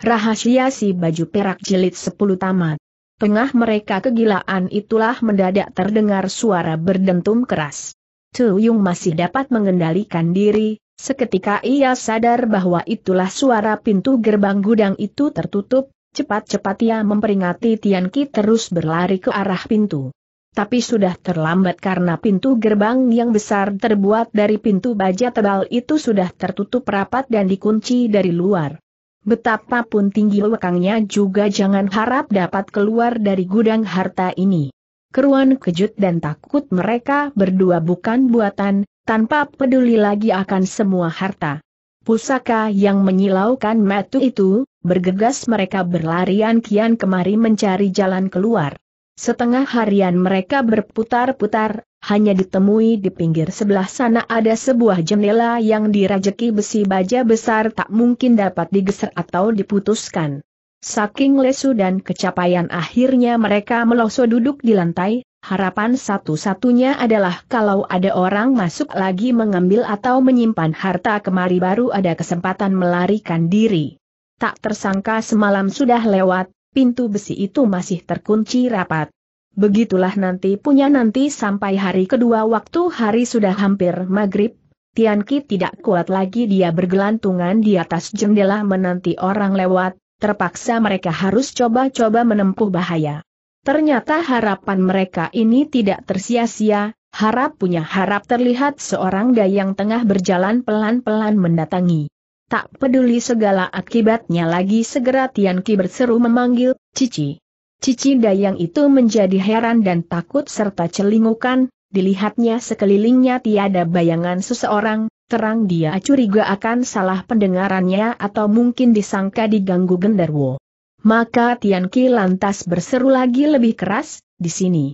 Rahasia si baju perak jelit 10 tamat. Tengah mereka kegilaan itulah mendadak terdengar suara berdentum keras. Tuyung masih dapat mengendalikan diri, seketika ia sadar bahwa itulah suara pintu gerbang gudang itu tertutup, cepat-cepat ia memperingati Tian Ki terus berlari ke arah pintu. Tapi sudah terlambat karena pintu gerbang yang besar terbuat dari pintu baja tebal itu sudah tertutup rapat dan dikunci dari luar. Betapapun tinggi lekangnya juga jangan harap dapat keluar dari gudang harta ini. Keruan kejut dan takut mereka berdua bukan buatan, tanpa peduli lagi akan semua harta. Pusaka yang menyilaukan metu itu, bergegas mereka berlarian kian kemari mencari jalan keluar. Setengah harian mereka berputar-putar, hanya ditemui di pinggir sebelah sana ada sebuah jendela yang dirajeki besi baja besar tak mungkin dapat digeser atau diputuskan. Saking lesu dan kecapaian akhirnya mereka meloso duduk di lantai, harapan satu-satunya adalah kalau ada orang masuk lagi mengambil atau menyimpan harta kemari baru ada kesempatan melarikan diri. Tak tersangka semalam sudah lewat, pintu besi itu masih terkunci rapat. Begitulah nanti punya nanti sampai hari kedua waktu hari sudah hampir maghrib, Tianqi tidak kuat lagi dia bergelantungan di atas jendela menanti orang lewat, terpaksa mereka harus coba-coba menempuh bahaya. Ternyata harapan mereka ini tidak tersia-sia, harap punya harap terlihat seorang dayang tengah berjalan pelan-pelan mendatangi. Tak peduli segala akibatnya lagi segera Tian Ki berseru memanggil, Cici. Cici Dayang itu menjadi heran dan takut serta celingukan, dilihatnya sekelilingnya tiada bayangan seseorang, terang dia curiga akan salah pendengarannya atau mungkin disangka diganggu genderwo. Maka Tian Ki lantas berseru lagi lebih keras, di sini.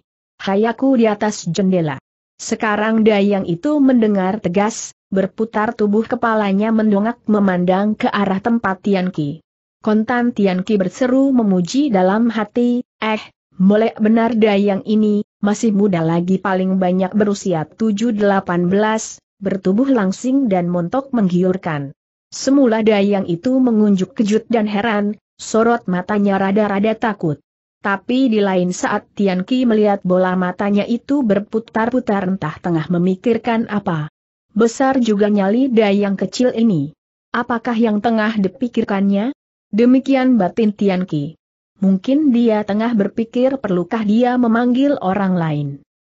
Hayaku di atas jendela. Sekarang Dayang itu mendengar tegas, berputar tubuh kepalanya mendongak memandang ke arah tempat Tianqi. Kontan Tianqi berseru memuji dalam hati, eh, mulai benar dayang ini, masih muda lagi paling banyak berusia 7-18, bertubuh langsing dan montok menggiurkan. Semula dayang itu mengunjuk kejut dan heran, sorot matanya rada-rada takut. Tapi di lain saat Tian Qi melihat bola matanya itu berputar-putar entah tengah memikirkan apa. Besar juga nyali dayang kecil ini. Apakah yang tengah dipikirkannya? Demikian batin Tianqi. Mungkin dia tengah berpikir perlukah dia memanggil orang lain.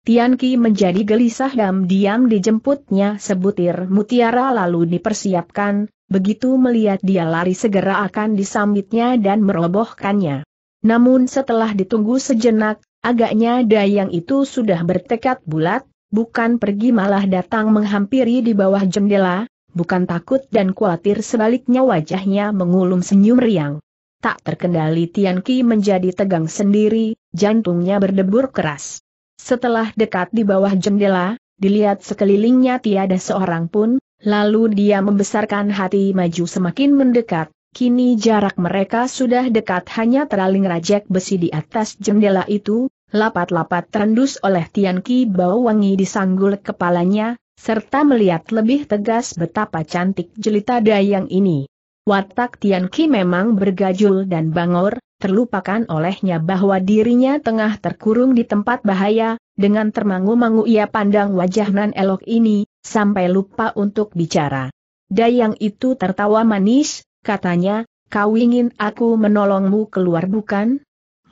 Tianqi menjadi gelisah dan diam dijemputnya sebutir mutiara lalu dipersiapkan, begitu melihat dia lari segera akan disambitnya dan merobohkannya. Namun setelah ditunggu sejenak, agaknya dayang itu sudah bertekad bulat, bukan pergi malah datang menghampiri di bawah jendela, bukan takut dan khawatir sebaliknya wajahnya mengulum senyum riang. Tak terkendali Tian Ki menjadi tegang sendiri, jantungnya berdebur keras. Setelah dekat di bawah jendela, dilihat sekelilingnya tiada seorang pun, lalu dia membesarkan hati maju semakin mendekat, Kini jarak mereka sudah dekat hanya teraling rajek besi di atas jendela itu, Lapat-lapat terendus oleh Tian Ki bau wangi disanggul kepalanya, serta melihat lebih tegas betapa cantik jelita dayang ini. Watak Tian Ki memang bergajul dan bangor, terlupakan olehnya bahwa dirinya tengah terkurung di tempat bahaya, dengan termangu-mangu ia pandang wajah nan elok ini, sampai lupa untuk bicara. Dayang itu tertawa manis, katanya, kau ingin aku menolongmu keluar bukan?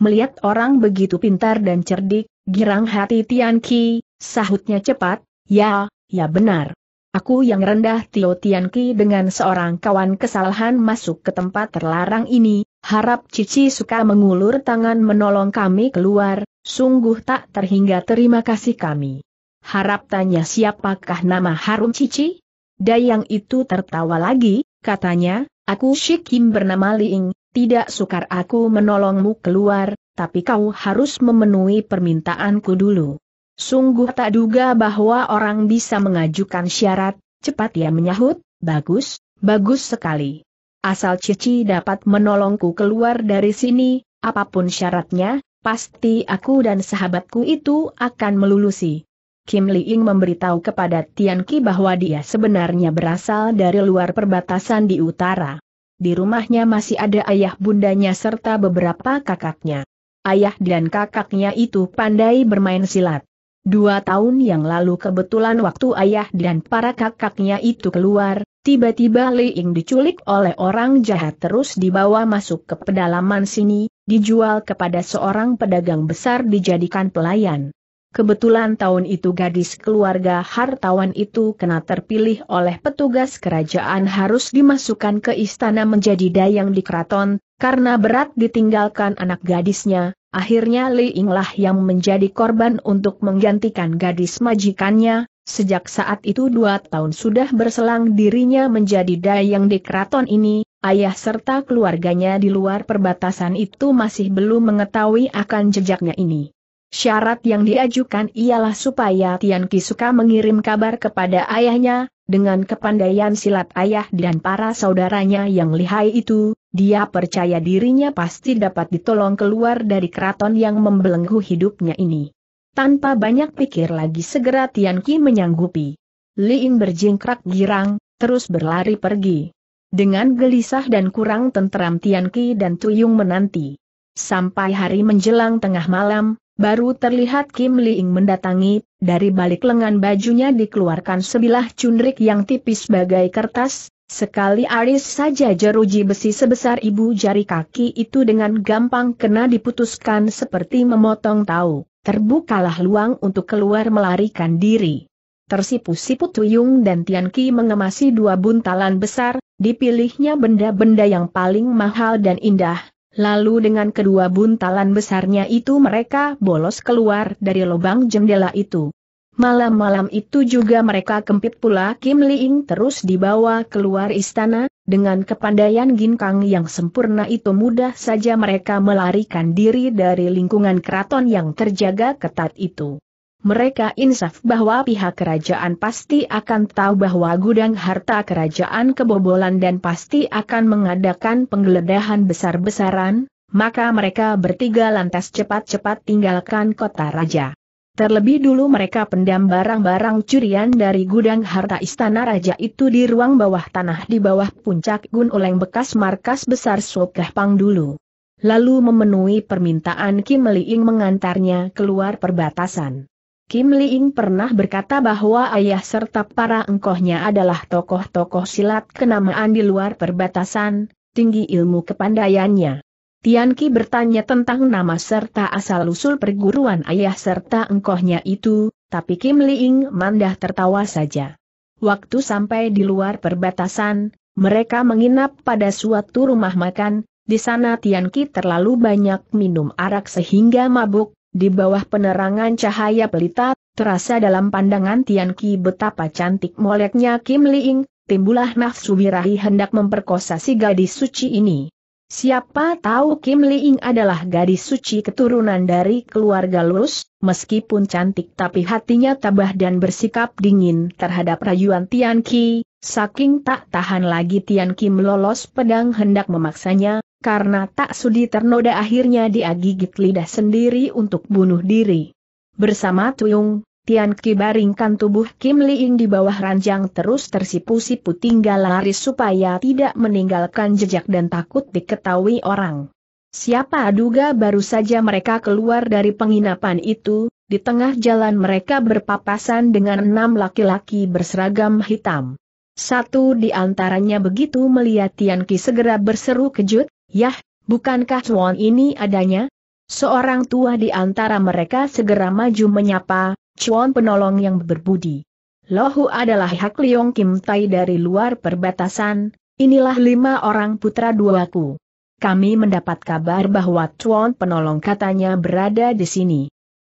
Melihat orang begitu pintar dan cerdik, girang hati Tian Ki, sahutnya cepat, ya, ya benar. Aku yang rendah Tio Tian Ki dengan seorang kawan kesalahan masuk ke tempat terlarang ini, harap Cici suka mengulur tangan menolong kami keluar, sungguh tak terhingga terima kasih kami. Harap tanya siapakah nama harum Cici? Dayang itu tertawa lagi, katanya, aku Shikim bernama Liing, tidak sukar aku menolongmu keluar, tapi kau harus memenuhi permintaanku dulu. Sungguh tak duga bahwa orang bisa mengajukan syarat, cepat ia menyahut, bagus, bagus sekali. Asal Cici dapat menolongku keluar dari sini, apapun syaratnya, pasti aku dan sahabatku itu akan melulusi. Kim Li Ying memberitahu kepada Tian Qi bahwa dia sebenarnya berasal dari luar perbatasan di utara di rumahnya masih ada ayah bundanya serta beberapa kakaknya. Ayah dan kakaknya itu pandai bermain silat. Dua tahun yang lalu kebetulan waktu ayah dan para kakaknya itu keluar, tiba-tiba Li Ying diculik oleh orang jahat terus dibawa masuk ke pedalaman sini, dijual kepada seorang pedagang besar dijadikan pelayan. Kebetulan tahun itu gadis keluarga hartawan itu kena terpilih oleh petugas kerajaan harus dimasukkan ke istana menjadi dayang di keraton, karena berat ditinggalkan anak gadisnya, akhirnya Li Inglah yang menjadi korban untuk menggantikan gadis majikannya, sejak saat itu dua tahun sudah berselang dirinya menjadi dayang di keraton ini, ayah serta keluarganya di luar perbatasan itu masih belum mengetahui akan jejaknya ini. Syarat yang diajukan ialah supaya Tian Ki suka mengirim kabar kepada ayahnya, dengan kepandaian silat ayah dan para saudaranya yang lihai itu, dia percaya dirinya pasti dapat ditolong keluar dari keraton yang membelenggu hidupnya ini. Tanpa banyak pikir lagi segera Tian Ki menyanggupi. Li Ying berjingkrak girang, terus berlari pergi. Dengan gelisah dan kurang tentram Tian Ki dan Tuyung menanti. Sampai hari menjelang tengah malam, Baru terlihat Kim Liing mendatangi, dari balik lengan bajunya dikeluarkan sebilah cundrik yang tipis bagai kertas, sekali aris saja jeruji besi sebesar ibu jari kaki itu dengan gampang kena diputuskan seperti memotong tahu, terbukalah luang untuk keluar melarikan diri. Tersipu-sipu Tuyung dan Tian Ki mengemasi dua buntalan besar, dipilihnya benda-benda yang paling mahal dan indah, Lalu dengan kedua buntalan besarnya itu mereka bolos keluar dari lubang jendela itu. Malam-malam itu juga mereka kempit pula Kim Liing terus dibawa keluar istana, dengan kepandaian ginkang yang sempurna itu mudah saja mereka melarikan diri dari lingkungan keraton yang terjaga ketat itu mereka insaf bahwa pihak kerajaan pasti akan tahu bahwa gudang harta kerajaan kebobolan dan pasti akan mengadakan penggeledahan besar-besaran, maka mereka bertiga lantas cepat-cepat tinggalkan kota raja. Terlebih dulu mereka pendam barang-barang curian dari gudang harta istana raja itu di ruang bawah tanah di bawah puncak Gun Oleng bekas markas besar Sokah Pang dulu. Lalu memenuhi permintaan Kim Liing mengantarnya keluar perbatasan. Kim Liing pernah berkata bahwa ayah serta para engkohnya adalah tokoh-tokoh silat kenamaan di luar perbatasan, tinggi ilmu kepandaiannya. Tian Ki bertanya tentang nama serta asal-usul perguruan ayah serta engkohnya itu, tapi Kim Liing mandah tertawa saja. Waktu sampai di luar perbatasan, mereka menginap pada suatu rumah makan, di sana Tian Ki terlalu banyak minum arak sehingga mabuk, di bawah penerangan cahaya pelita, terasa dalam pandangan Tian Ki betapa cantik moleknya Kim Liing, timbulah nafsu birahi hendak memperkosa si gadis suci ini. Siapa tahu Kim Liing adalah gadis suci keturunan dari keluarga Lus, meskipun cantik tapi hatinya tabah dan bersikap dingin terhadap rayuan Tian Ki, saking tak tahan lagi Tian Ki melolos pedang hendak memaksanya, karena tak sudi ternoda akhirnya dia gigit lidah sendiri untuk bunuh diri. Bersama Tuyung, Tian Ki baringkan tubuh Kim Ying di bawah ranjang terus tersipu-sipu tinggal lari supaya tidak meninggalkan jejak dan takut diketahui orang. Siapa duga baru saja mereka keluar dari penginapan itu, di tengah jalan mereka berpapasan dengan enam laki-laki berseragam hitam. Satu di antaranya begitu melihat Tian Ki segera berseru kejut, Yah, bukankah Chuan ini adanya? Seorang tua di antara mereka segera maju menyapa, Chuan penolong yang berbudi. Lohu adalah Hak Liong Kim Tai dari luar perbatasan, inilah lima orang putra duaku. Kami mendapat kabar bahwa Chuan penolong katanya berada di sini.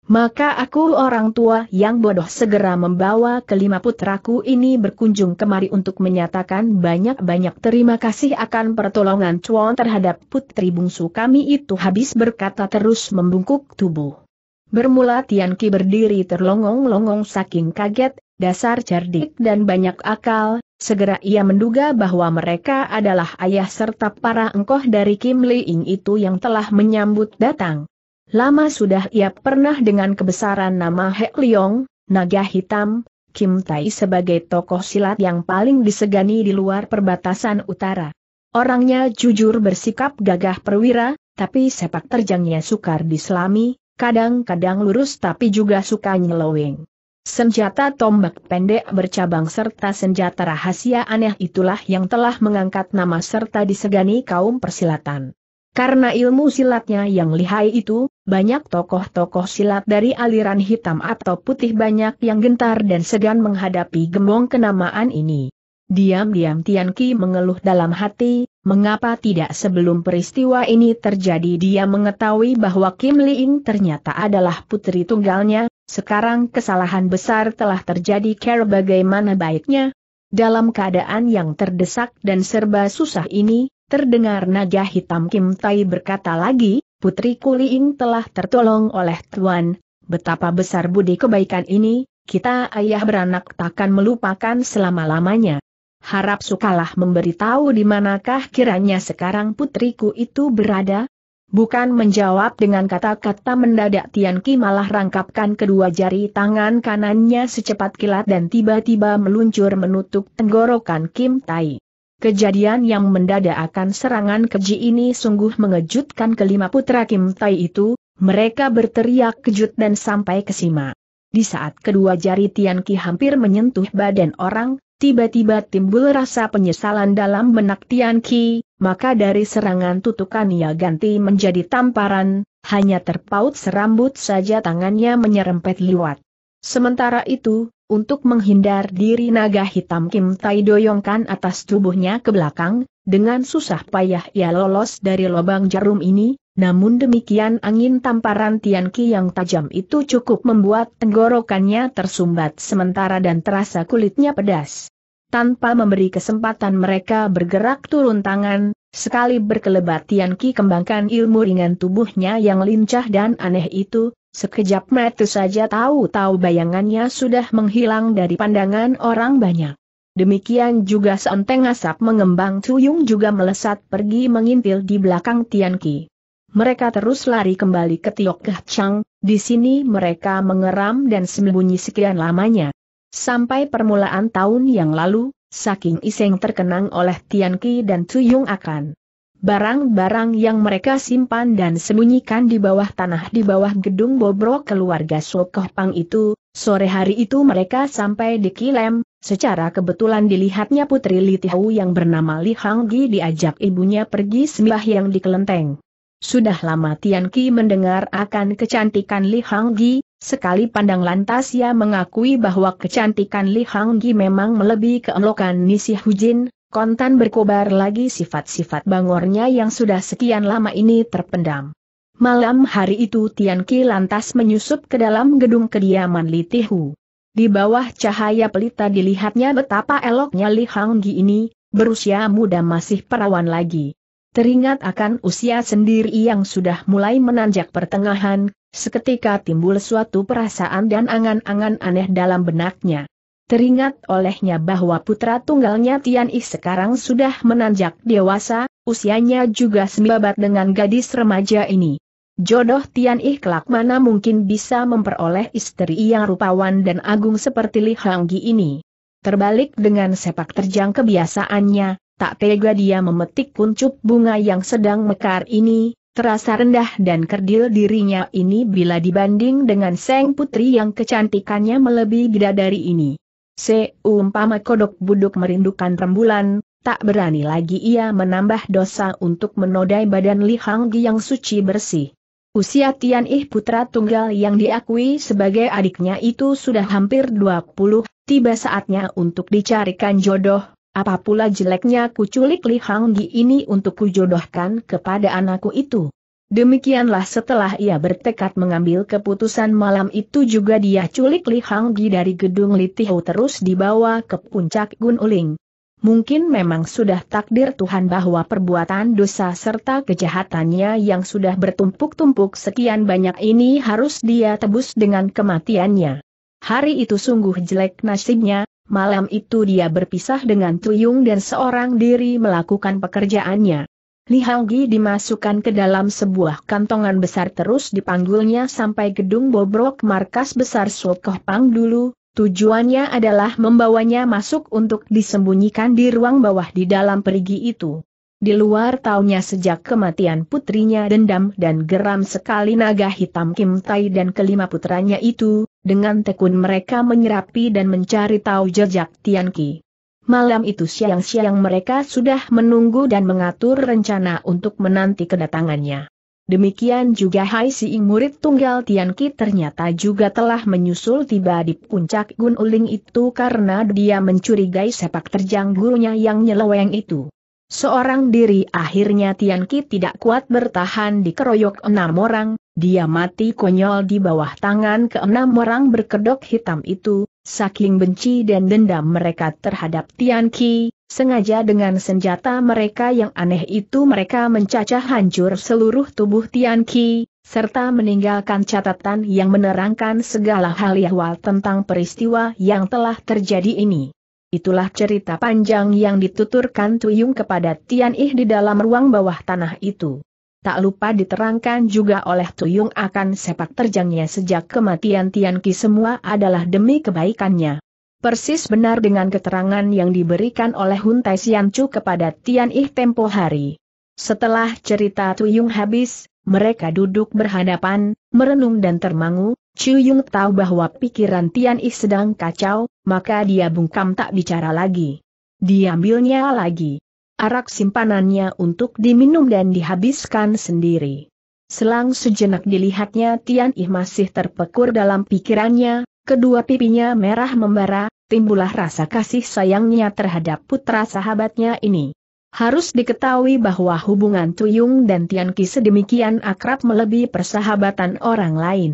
Maka aku orang tua yang bodoh segera membawa kelima putraku ini berkunjung kemari untuk menyatakan banyak-banyak terima kasih akan pertolongan cuan terhadap putri bungsu kami itu habis berkata terus membungkuk tubuh. Bermula Tian Ki berdiri terlongong-longong saking kaget, dasar cerdik dan banyak akal, segera ia menduga bahwa mereka adalah ayah serta para engkoh dari Kim Li Ying itu yang telah menyambut datang. Lama sudah ia pernah dengan kebesaran nama Hek Leong, Naga Hitam, Kim Tai sebagai tokoh silat yang paling disegani di luar perbatasan utara. Orangnya jujur bersikap gagah perwira, tapi sepak terjangnya sukar diselami, kadang-kadang lurus tapi juga suka nyeloweng. Senjata tombak pendek bercabang serta senjata rahasia aneh itulah yang telah mengangkat nama serta disegani kaum persilatan. Karena ilmu silatnya yang lihai itu, banyak tokoh-tokoh silat dari aliran hitam atau putih banyak yang gentar dan segan menghadapi gembong kenamaan ini. Diam-diam Tian Ki mengeluh dalam hati, mengapa tidak sebelum peristiwa ini terjadi dia mengetahui bahwa Kim Liying ternyata adalah putri tunggalnya, sekarang kesalahan besar telah terjadi care bagaimana baiknya. Dalam keadaan yang terdesak dan serba susah ini, Terdengar naga hitam Kim Tai berkata lagi, Putri Kuliing telah tertolong oleh Tuan, betapa besar budi kebaikan ini, kita ayah beranak takkan melupakan selama-lamanya. Harap sukalah memberitahu di manakah kiranya sekarang putriku itu berada. Bukan menjawab dengan kata-kata mendadak Tian Ki malah rangkapkan kedua jari tangan kanannya secepat kilat dan tiba-tiba meluncur menutup tenggorokan Kim Tai. Kejadian yang mendadak akan serangan keji ini sungguh mengejutkan kelima putra Kim Tai itu, mereka berteriak kejut dan sampai kesima. Di saat kedua jari Tian Ki hampir menyentuh badan orang, tiba-tiba timbul rasa penyesalan dalam benak Tian Ki, maka dari serangan tutukan ia ganti menjadi tamparan, hanya terpaut serambut saja tangannya menyerempet liwat. Sementara itu, untuk menghindar diri naga hitam Kim Tai doyongkan atas tubuhnya ke belakang, dengan susah payah ia lolos dari lubang jarum ini, namun demikian angin tamparan Tian Ki yang tajam itu cukup membuat tenggorokannya tersumbat sementara dan terasa kulitnya pedas. Tanpa memberi kesempatan mereka bergerak turun tangan, sekali berkelebat Tian Ki kembangkan ilmu ringan tubuhnya yang lincah dan aneh itu, Sekejap mata saja tahu-tahu bayangannya sudah menghilang dari pandangan orang banyak. Demikian juga seenteng asap mengembang Tuyung juga melesat pergi mengintil di belakang Tianqi. Mereka terus lari kembali ke Tiok Keh Chang, di sini mereka mengeram dan sembunyi sekian lamanya. Sampai permulaan tahun yang lalu, saking iseng terkenang oleh Tianqi dan Tuyung akan Barang-barang yang mereka simpan dan sembunyikan di bawah tanah di bawah gedung bobrok keluarga Sokoh Pang itu, sore hari itu mereka sampai di Kilem, secara kebetulan dilihatnya Putri Litihau yang bernama Li Hanggi diajak ibunya pergi yang di kelenteng. Sudah lama Tian Ki mendengar akan kecantikan Li Hanggi, sekali pandang lantas ia mengakui bahwa kecantikan Li Hanggi memang melebihi keelokan Nisi Hujin, kontan berkobar lagi sifat-sifat bangornya yang sudah sekian lama ini terpendam. Malam hari itu Tian Ki lantas menyusup ke dalam gedung kediaman Li Tihu. Di bawah cahaya pelita dilihatnya betapa eloknya Li Hanggi ini, berusia muda masih perawan lagi. Teringat akan usia sendiri yang sudah mulai menanjak pertengahan, seketika timbul suatu perasaan dan angan-angan aneh dalam benaknya. Teringat olehnya bahwa putra tunggalnya Tian Ih sekarang sudah menanjak dewasa, usianya juga semibat dengan gadis remaja ini. Jodoh Tian Ih kelak mana mungkin bisa memperoleh istri yang rupawan dan agung seperti Li Hanggi ini. Terbalik dengan sepak terjang kebiasaannya, tak tega dia memetik kuncup bunga yang sedang mekar ini, terasa rendah dan kerdil dirinya ini bila dibanding dengan Seng Putri yang kecantikannya melebihi bidadari ini. Seumpama kodok buduk merindukan rembulan, tak berani lagi ia menambah dosa untuk menodai badan Li Hanggi yang suci bersih. Usia Tian Ih putra tunggal yang diakui sebagai adiknya itu sudah hampir 20, tiba saatnya untuk dicarikan jodoh, apa pula jeleknya kuculik Li Hanggi ini untuk kujodohkan kepada anakku itu. Demikianlah setelah ia bertekad mengambil keputusan malam itu juga dia culik Li Hanggi dari gedung Litihu terus dibawa ke puncak Gun Uling. Mungkin memang sudah takdir Tuhan bahwa perbuatan dosa serta kejahatannya yang sudah bertumpuk-tumpuk sekian banyak ini harus dia tebus dengan kematiannya. Hari itu sungguh jelek nasibnya, malam itu dia berpisah dengan Tuyung dan seorang diri melakukan pekerjaannya. Li Hanggi dimasukkan ke dalam sebuah kantongan besar terus dipanggulnya sampai gedung bobrok markas besar Pang dulu, tujuannya adalah membawanya masuk untuk disembunyikan di ruang bawah di dalam perigi itu. Di luar taunya sejak kematian putrinya dendam dan geram sekali naga hitam Kim Tai dan kelima putranya itu, dengan tekun mereka menyerapi dan mencari tahu jejak Tian Ki. Malam itu siang-siang mereka sudah menunggu dan mengatur rencana untuk menanti kedatangannya. Demikian juga Hai Siing murid tunggal Tian Ki ternyata juga telah menyusul tiba di puncak Gun Uling itu karena dia mencurigai sepak terjang gurunya yang nyeleweng itu. Seorang diri akhirnya Tian Ki tidak kuat bertahan di keroyok enam orang, dia mati konyol di bawah tangan keenam orang berkedok hitam itu, Saking benci dan dendam mereka terhadap Tian Ki, sengaja dengan senjata mereka yang aneh itu mereka mencacah hancur seluruh tubuh Tian Ki, serta meninggalkan catatan yang menerangkan segala hal yahwal tentang peristiwa yang telah terjadi ini. Itulah cerita panjang yang dituturkan Tuyung kepada Tian Ih di dalam ruang bawah tanah itu tak lupa diterangkan juga oleh Tuyung akan sepak terjangnya sejak kematian Tian Ki semua adalah demi kebaikannya. Persis benar dengan keterangan yang diberikan oleh Hun Tai Sian Chu kepada Tian Ih tempo hari. Setelah cerita Tuyung habis, mereka duduk berhadapan, merenung dan termangu, Chu Yung tahu bahwa pikiran Tian Ih sedang kacau, maka dia bungkam tak bicara lagi. Diambilnya lagi arak simpanannya untuk diminum dan dihabiskan sendiri. Selang sejenak dilihatnya Tian Ih masih terpekur dalam pikirannya, kedua pipinya merah membara, timbullah rasa kasih sayangnya terhadap putra sahabatnya ini. Harus diketahui bahwa hubungan Tuyung dan Tian Ki sedemikian akrab melebihi persahabatan orang lain.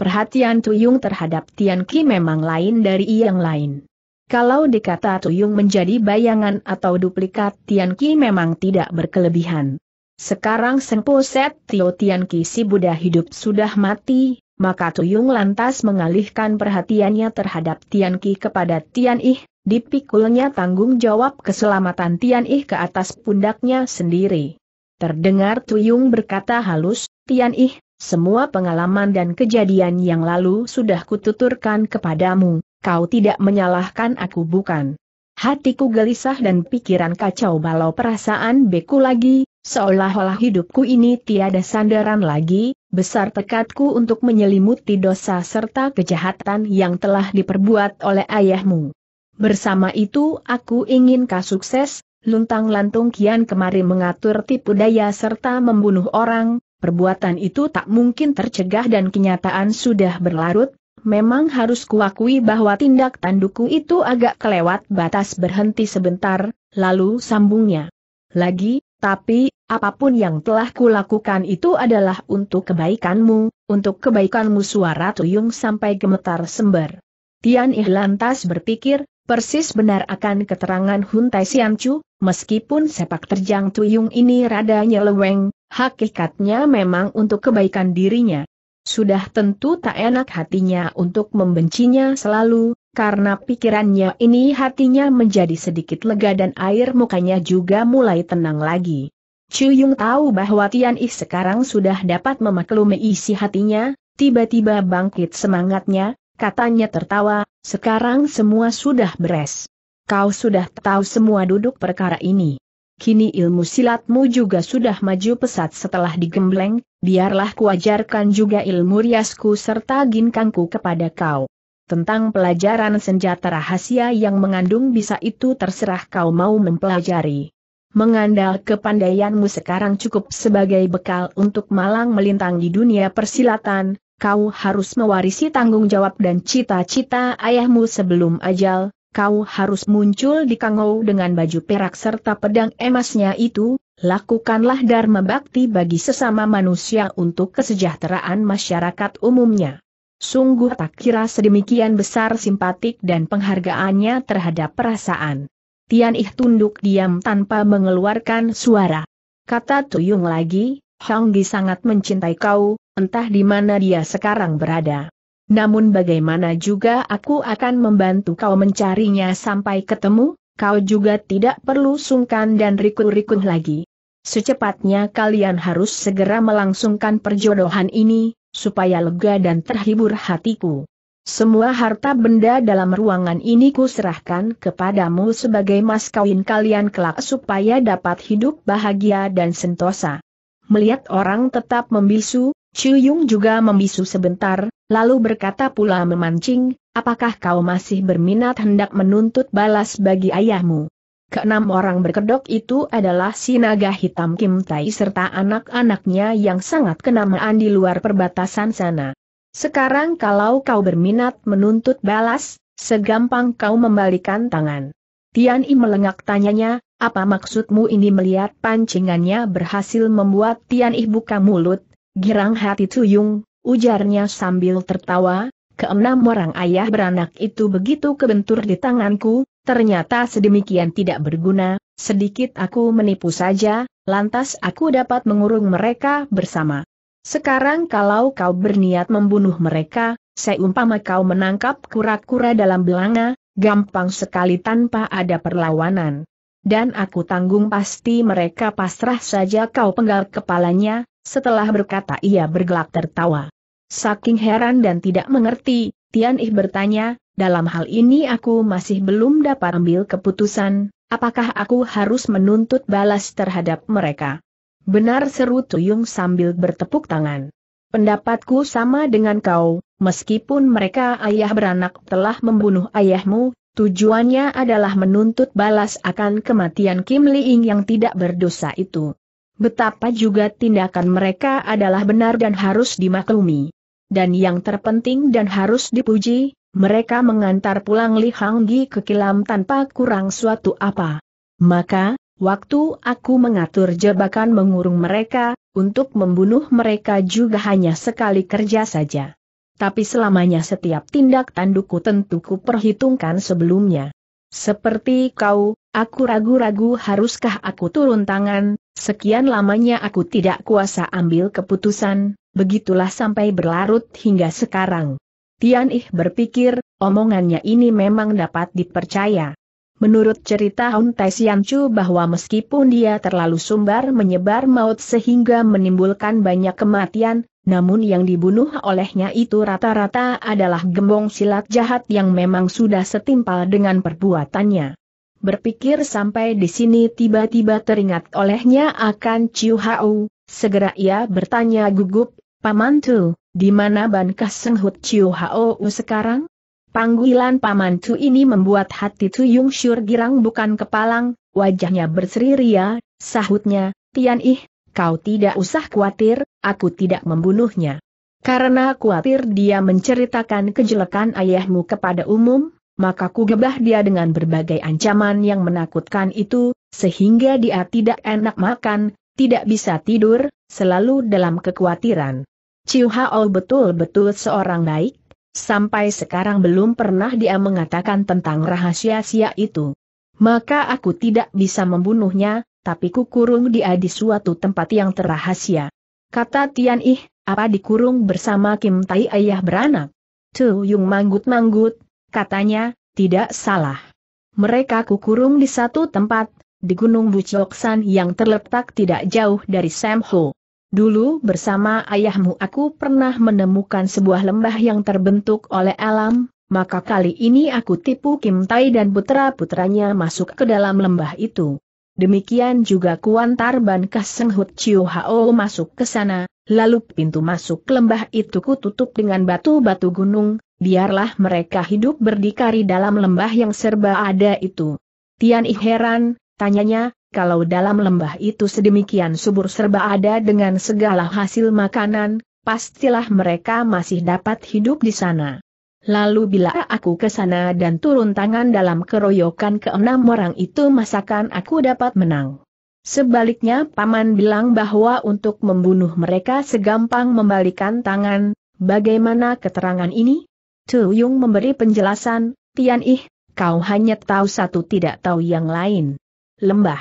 Perhatian Tuyung terhadap Tian Ki memang lain dari yang lain. Kalau dikata Tuyung menjadi bayangan atau duplikat Tian Tianqi memang tidak berkelebihan. Sekarang Sengpo Set Tio Tianqi si Buddha hidup sudah mati, maka Tuyung lantas mengalihkan perhatiannya terhadap Tian Tianqi kepada Tian Ih, dipikulnya tanggung jawab keselamatan Tian Ih ke atas pundaknya sendiri. Terdengar Tuyung berkata halus, Tian Ih, semua pengalaman dan kejadian yang lalu sudah kututurkan kepadamu, kau tidak menyalahkan aku bukan? Hatiku gelisah dan pikiran kacau balau perasaan beku lagi, seolah-olah hidupku ini tiada sandaran lagi, besar tekadku untuk menyelimuti dosa serta kejahatan yang telah diperbuat oleh ayahmu. Bersama itu aku ingin kau sukses, luntang-lantung kian kemari mengatur tipu daya serta membunuh orang, perbuatan itu tak mungkin tercegah dan kenyataan sudah berlarut, memang harus kuakui bahwa tindak tandukku itu agak kelewat batas berhenti sebentar, lalu sambungnya. Lagi, tapi, apapun yang telah kulakukan itu adalah untuk kebaikanmu, untuk kebaikanmu suara Tuyung sampai gemetar sember. Tian Ih lantas berpikir, persis benar akan keterangan Hun Tai Sian Chu, meskipun sepak terjang Tuyung ini rada nyeleweng, hakikatnya memang untuk kebaikan dirinya. Sudah tentu tak enak hatinya untuk membencinya selalu, karena pikirannya ini hatinya menjadi sedikit lega dan air mukanya juga mulai tenang lagi. Cuyung tahu bahwa Tian Yi sekarang sudah dapat memaklumi isi hatinya, tiba-tiba bangkit semangatnya, katanya tertawa, sekarang semua sudah beres. Kau sudah tahu semua duduk perkara ini kini ilmu silatmu juga sudah maju pesat setelah digembleng, biarlah kuajarkan juga ilmu riasku serta ginkangku kepada kau. Tentang pelajaran senjata rahasia yang mengandung bisa itu terserah kau mau mempelajari. Mengandal kepandaianmu sekarang cukup sebagai bekal untuk malang melintang di dunia persilatan, kau harus mewarisi tanggung jawab dan cita-cita ayahmu sebelum ajal, kau harus muncul di Kangou dengan baju perak serta pedang emasnya itu, lakukanlah dharma bakti bagi sesama manusia untuk kesejahteraan masyarakat umumnya. Sungguh tak kira sedemikian besar simpatik dan penghargaannya terhadap perasaan. Tian Ih tunduk diam tanpa mengeluarkan suara. Kata Tuyung lagi, Gi sangat mencintai kau, entah di mana dia sekarang berada. Namun bagaimana juga aku akan membantu kau mencarinya sampai ketemu, kau juga tidak perlu sungkan dan rikul rikuh lagi. Secepatnya kalian harus segera melangsungkan perjodohan ini, supaya lega dan terhibur hatiku. Semua harta benda dalam ruangan ini kuserahkan kepadamu sebagai mas kawin kalian kelak supaya dapat hidup bahagia dan sentosa. Melihat orang tetap membisu, Ciu Yung juga membisu sebentar, lalu berkata pula memancing, apakah kau masih berminat hendak menuntut balas bagi ayahmu? Keenam orang berkedok itu adalah si naga hitam Kim Tai serta anak-anaknya yang sangat kenamaan di luar perbatasan sana. Sekarang kalau kau berminat menuntut balas, segampang kau membalikan tangan. Tian I melengak tanyanya, apa maksudmu ini melihat pancingannya berhasil membuat Tian I buka mulut, girang hati Tuyung, Ujarnya sambil tertawa, keenam orang ayah beranak itu begitu kebentur di tanganku, ternyata sedemikian tidak berguna, sedikit aku menipu saja, lantas aku dapat mengurung mereka bersama. Sekarang kalau kau berniat membunuh mereka, seumpama kau menangkap kura-kura dalam belanga, gampang sekali tanpa ada perlawanan. Dan aku tanggung pasti mereka pasrah saja kau penggal kepalanya, setelah berkata ia bergelak tertawa. Saking heran dan tidak mengerti, Tian Ih bertanya, dalam hal ini aku masih belum dapat ambil keputusan, apakah aku harus menuntut balas terhadap mereka? Benar seru Tuyung sambil bertepuk tangan. Pendapatku sama dengan kau, meskipun mereka ayah beranak telah membunuh ayahmu, tujuannya adalah menuntut balas akan kematian Kim Li Ying yang tidak berdosa itu. Betapa juga tindakan mereka adalah benar dan harus dimaklumi dan yang terpenting dan harus dipuji, mereka mengantar pulang Li Hanggi ke kilam tanpa kurang suatu apa. Maka, waktu aku mengatur jebakan mengurung mereka, untuk membunuh mereka juga hanya sekali kerja saja. Tapi selamanya setiap tindak tandukku tentu ku perhitungkan sebelumnya. Seperti kau, aku ragu-ragu haruskah aku turun tangan, sekian lamanya aku tidak kuasa ambil keputusan, begitulah sampai berlarut hingga sekarang. Tian Ih berpikir, omongannya ini memang dapat dipercaya. Menurut cerita Hun Tai Chu bahwa meskipun dia terlalu sumbar menyebar maut sehingga menimbulkan banyak kematian, namun yang dibunuh olehnya itu rata-rata adalah gembong silat jahat yang memang sudah setimpal dengan perbuatannya. Berpikir sampai di sini tiba-tiba teringat olehnya akan Ciu Hau, segera ia bertanya gugup, Paman Tu, di mana Bankah Senghut Ciu Hau sekarang? Panggilan Paman Tu ini membuat hati Tuyung Syur girang bukan kepalang, wajahnya berseri ria, sahutnya, Tian Ih, kau tidak usah khawatir, aku tidak membunuhnya. Karena khawatir dia menceritakan kejelekan ayahmu kepada umum, maka ku gebah dia dengan berbagai ancaman yang menakutkan itu, sehingga dia tidak enak makan, tidak bisa tidur, selalu dalam kekhawatiran. Ciu Hao betul-betul seorang baik, sampai sekarang belum pernah dia mengatakan tentang rahasia sia itu. Maka aku tidak bisa membunuhnya, tapi kukurung dia di suatu tempat yang terahasia. Kata Tian Ih, apa dikurung bersama Kim Tai ayah beranak? Tu Yung manggut-manggut, katanya, tidak salah. Mereka kukurung di satu tempat, di Gunung Bucoksan yang terletak tidak jauh dari Samho. Dulu bersama ayahmu aku pernah menemukan sebuah lembah yang terbentuk oleh alam, maka kali ini aku tipu Kim Tai dan putra-putranya masuk ke dalam lembah itu. Demikian juga kuantar ban Kaseng Hut Chiu Hao masuk ke sana, lalu pintu masuk lembah itu kututup dengan batu-batu gunung, biarlah mereka hidup berdikari dalam lembah yang serba ada itu. Tian Iheran, tanyanya, kalau dalam lembah itu sedemikian subur serba ada dengan segala hasil makanan, pastilah mereka masih dapat hidup di sana. Lalu bila aku ke sana dan turun tangan dalam keroyokan ke enam orang itu masakan aku dapat menang. Sebaliknya Paman bilang bahwa untuk membunuh mereka segampang membalikan tangan, bagaimana keterangan ini? Tu Yung memberi penjelasan, Tian Ih, kau hanya tahu satu tidak tahu yang lain. Lembah.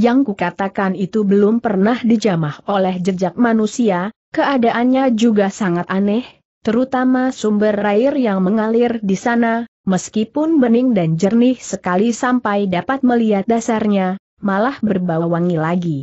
Yang kukatakan itu belum pernah dijamah oleh jejak manusia, keadaannya juga sangat aneh, terutama sumber air yang mengalir di sana, meskipun bening dan jernih sekali sampai dapat melihat dasarnya, malah berbau wangi lagi.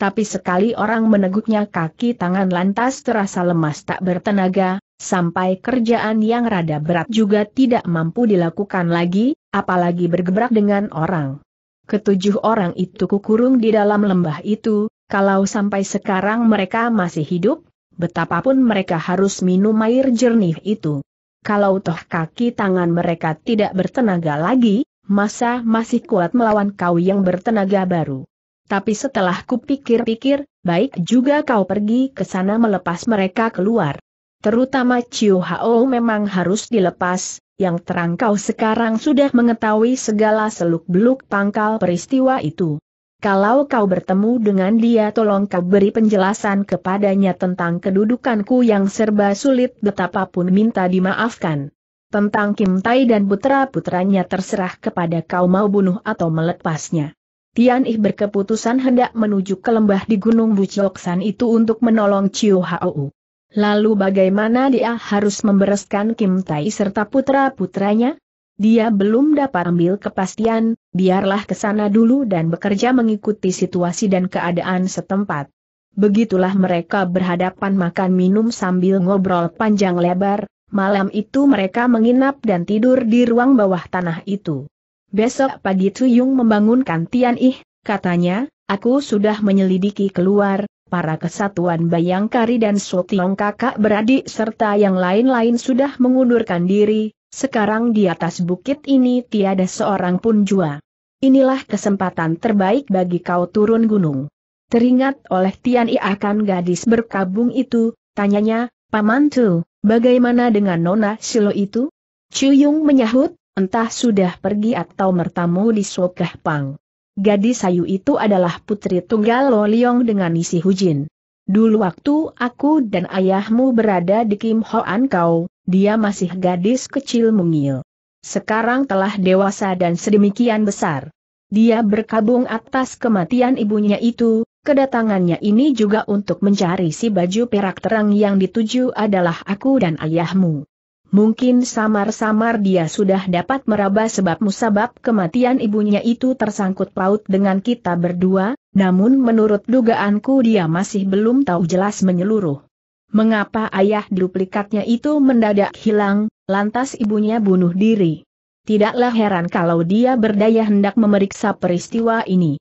Tapi sekali orang meneguknya kaki tangan lantas terasa lemas tak bertenaga, sampai kerjaan yang rada berat juga tidak mampu dilakukan lagi, apalagi bergebrak dengan orang. Ketujuh orang itu kukurung di dalam lembah itu, kalau sampai sekarang mereka masih hidup, betapapun mereka harus minum air jernih itu. Kalau toh kaki tangan mereka tidak bertenaga lagi, masa masih kuat melawan kau yang bertenaga baru. Tapi setelah kupikir-pikir, baik juga kau pergi ke sana melepas mereka keluar. Terutama Chiu Hao memang harus dilepas, yang terang kau sekarang sudah mengetahui segala seluk-beluk pangkal peristiwa itu. Kalau kau bertemu dengan dia tolong kau beri penjelasan kepadanya tentang kedudukanku yang serba sulit betapapun minta dimaafkan. Tentang Kim Tai dan putra-putranya terserah kepada kau mau bunuh atau melepasnya. Tian Ih berkeputusan hendak menuju ke lembah di Gunung Bucoksan itu untuk menolong Chiu Hao. Lalu bagaimana dia harus membereskan Kim Tai serta putra-putranya? Dia belum dapat ambil kepastian, biarlah ke sana dulu dan bekerja mengikuti situasi dan keadaan setempat. Begitulah mereka berhadapan makan minum sambil ngobrol panjang lebar, malam itu mereka menginap dan tidur di ruang bawah tanah itu. Besok pagi Tuyung membangunkan Tian Ih, katanya, aku sudah menyelidiki keluar, para kesatuan Bayangkari dan Sotiong kakak beradik serta yang lain-lain sudah mengundurkan diri, sekarang di atas bukit ini tiada seorang pun jua. Inilah kesempatan terbaik bagi kau turun gunung. Teringat oleh Tian I akan gadis berkabung itu, tanyanya, Paman Tu, bagaimana dengan Nona Silo itu? Cuyung menyahut, entah sudah pergi atau mertamu di Sokah Pang. Gadis Sayu itu adalah putri tunggal Lo Liong dengan Isi Hujin. Dulu waktu aku dan ayahmu berada di Kim Hoan Kau, dia masih gadis kecil mungil. Sekarang telah dewasa dan sedemikian besar. Dia berkabung atas kematian ibunya itu, kedatangannya ini juga untuk mencari si baju perak terang yang dituju adalah aku dan ayahmu. Mungkin samar-samar dia sudah dapat meraba sebab musabab kematian ibunya itu tersangkut paut dengan kita berdua, namun menurut dugaanku dia masih belum tahu jelas menyeluruh. Mengapa ayah duplikatnya itu mendadak hilang, lantas ibunya bunuh diri. Tidaklah heran kalau dia berdaya hendak memeriksa peristiwa ini.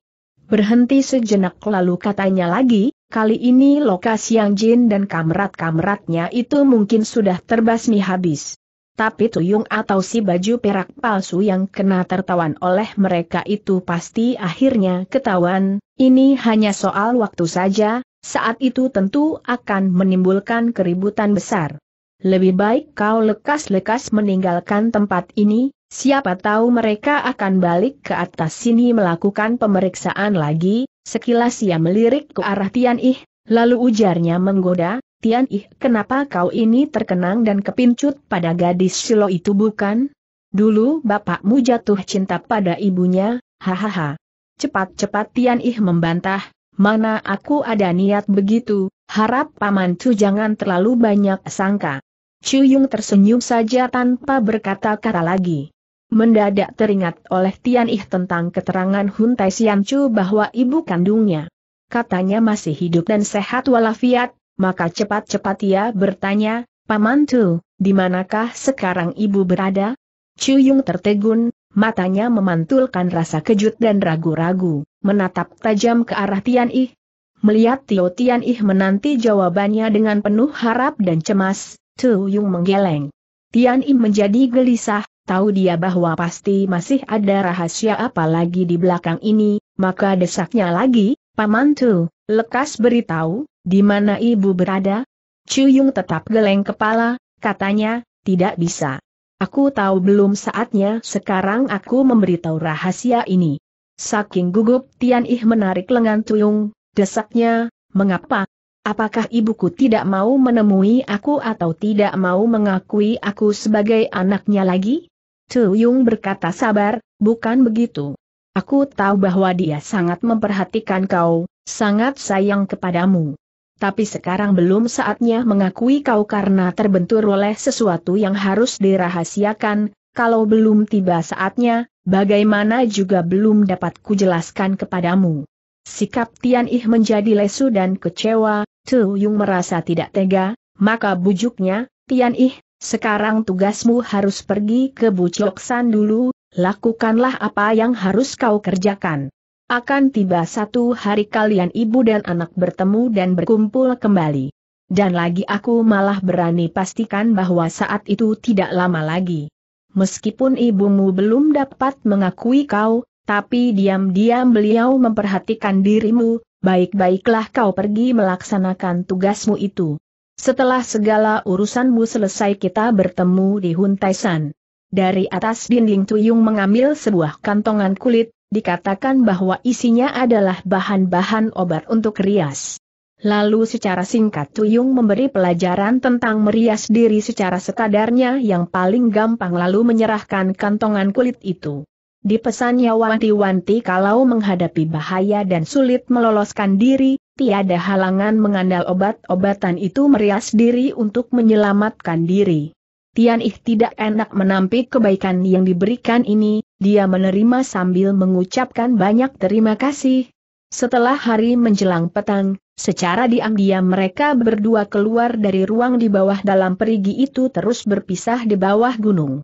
Berhenti sejenak lalu katanya lagi, Kali ini lokasi yang jin dan kamrat-kamratnya itu mungkin sudah terbasmi habis. Tapi tuyung atau si baju perak palsu yang kena tertawan oleh mereka itu pasti akhirnya ketahuan, ini hanya soal waktu saja, saat itu tentu akan menimbulkan keributan besar. Lebih baik kau lekas-lekas meninggalkan tempat ini, siapa tahu mereka akan balik ke atas sini melakukan pemeriksaan lagi, sekilas ia melirik ke arah Tian Ih, lalu ujarnya menggoda, Tian Ih kenapa kau ini terkenang dan kepincut pada gadis silo itu bukan? Dulu bapakmu jatuh cinta pada ibunya, hahaha. Cepat-cepat Tian Ih membantah, mana aku ada niat begitu, harap paman pamancu jangan terlalu banyak sangka. Cuyung tersenyum saja tanpa berkata-kata lagi. Mendadak teringat oleh Tian Ih tentang keterangan Hun Tai Sian Chu bahwa ibu kandungnya. Katanya masih hidup dan sehat walafiat, maka cepat-cepat ia bertanya, Paman Tu, di manakah sekarang ibu berada? Cuyung tertegun, matanya memantulkan rasa kejut dan ragu-ragu, menatap tajam ke arah Tian Ih. Melihat Tio Tian Ih menanti jawabannya dengan penuh harap dan cemas, Tu Yung menggeleng. Tian Im menjadi gelisah, tahu dia bahwa pasti masih ada rahasia apa lagi di belakang ini, maka desaknya lagi, Paman Tu, lekas beritahu, di mana ibu berada? Chu Yung tetap geleng kepala, katanya, tidak bisa. Aku tahu belum saatnya sekarang aku memberitahu rahasia ini. Saking gugup Tian Ih menarik lengan Tu Yung, desaknya, mengapa, Apakah ibuku tidak mau menemui aku atau tidak mau mengakui aku sebagai anaknya lagi? Tuyung berkata sabar, bukan begitu. Aku tahu bahwa dia sangat memperhatikan kau, sangat sayang kepadamu. Tapi sekarang belum saatnya mengakui kau karena terbentur oleh sesuatu yang harus dirahasiakan, kalau belum tiba saatnya, bagaimana juga belum dapat kujelaskan kepadamu. Sikap Tian Ih menjadi lesu dan kecewa, Tu Yung merasa tidak tega, maka bujuknya, Tian Ih, sekarang tugasmu harus pergi ke San dulu, lakukanlah apa yang harus kau kerjakan. Akan tiba satu hari kalian ibu dan anak bertemu dan berkumpul kembali. Dan lagi aku malah berani pastikan bahwa saat itu tidak lama lagi. Meskipun ibumu belum dapat mengakui kau, tapi diam-diam beliau memperhatikan dirimu, baik-baiklah kau pergi melaksanakan tugasmu itu. Setelah segala urusanmu selesai kita bertemu di Huntaisan. Dari atas dinding Tuyung mengambil sebuah kantongan kulit, dikatakan bahwa isinya adalah bahan-bahan obat untuk rias. Lalu secara singkat Tuyung memberi pelajaran tentang merias diri secara sekadarnya yang paling gampang lalu menyerahkan kantongan kulit itu. Dipesannya wanti-wanti kalau menghadapi bahaya dan sulit meloloskan diri, tiada halangan mengandal obat-obatan itu merias diri untuk menyelamatkan diri. Tian Ih tidak enak menampik kebaikan yang diberikan ini, dia menerima sambil mengucapkan banyak terima kasih. Setelah hari menjelang petang, secara diam-diam mereka berdua keluar dari ruang di bawah dalam perigi itu terus berpisah di bawah gunung.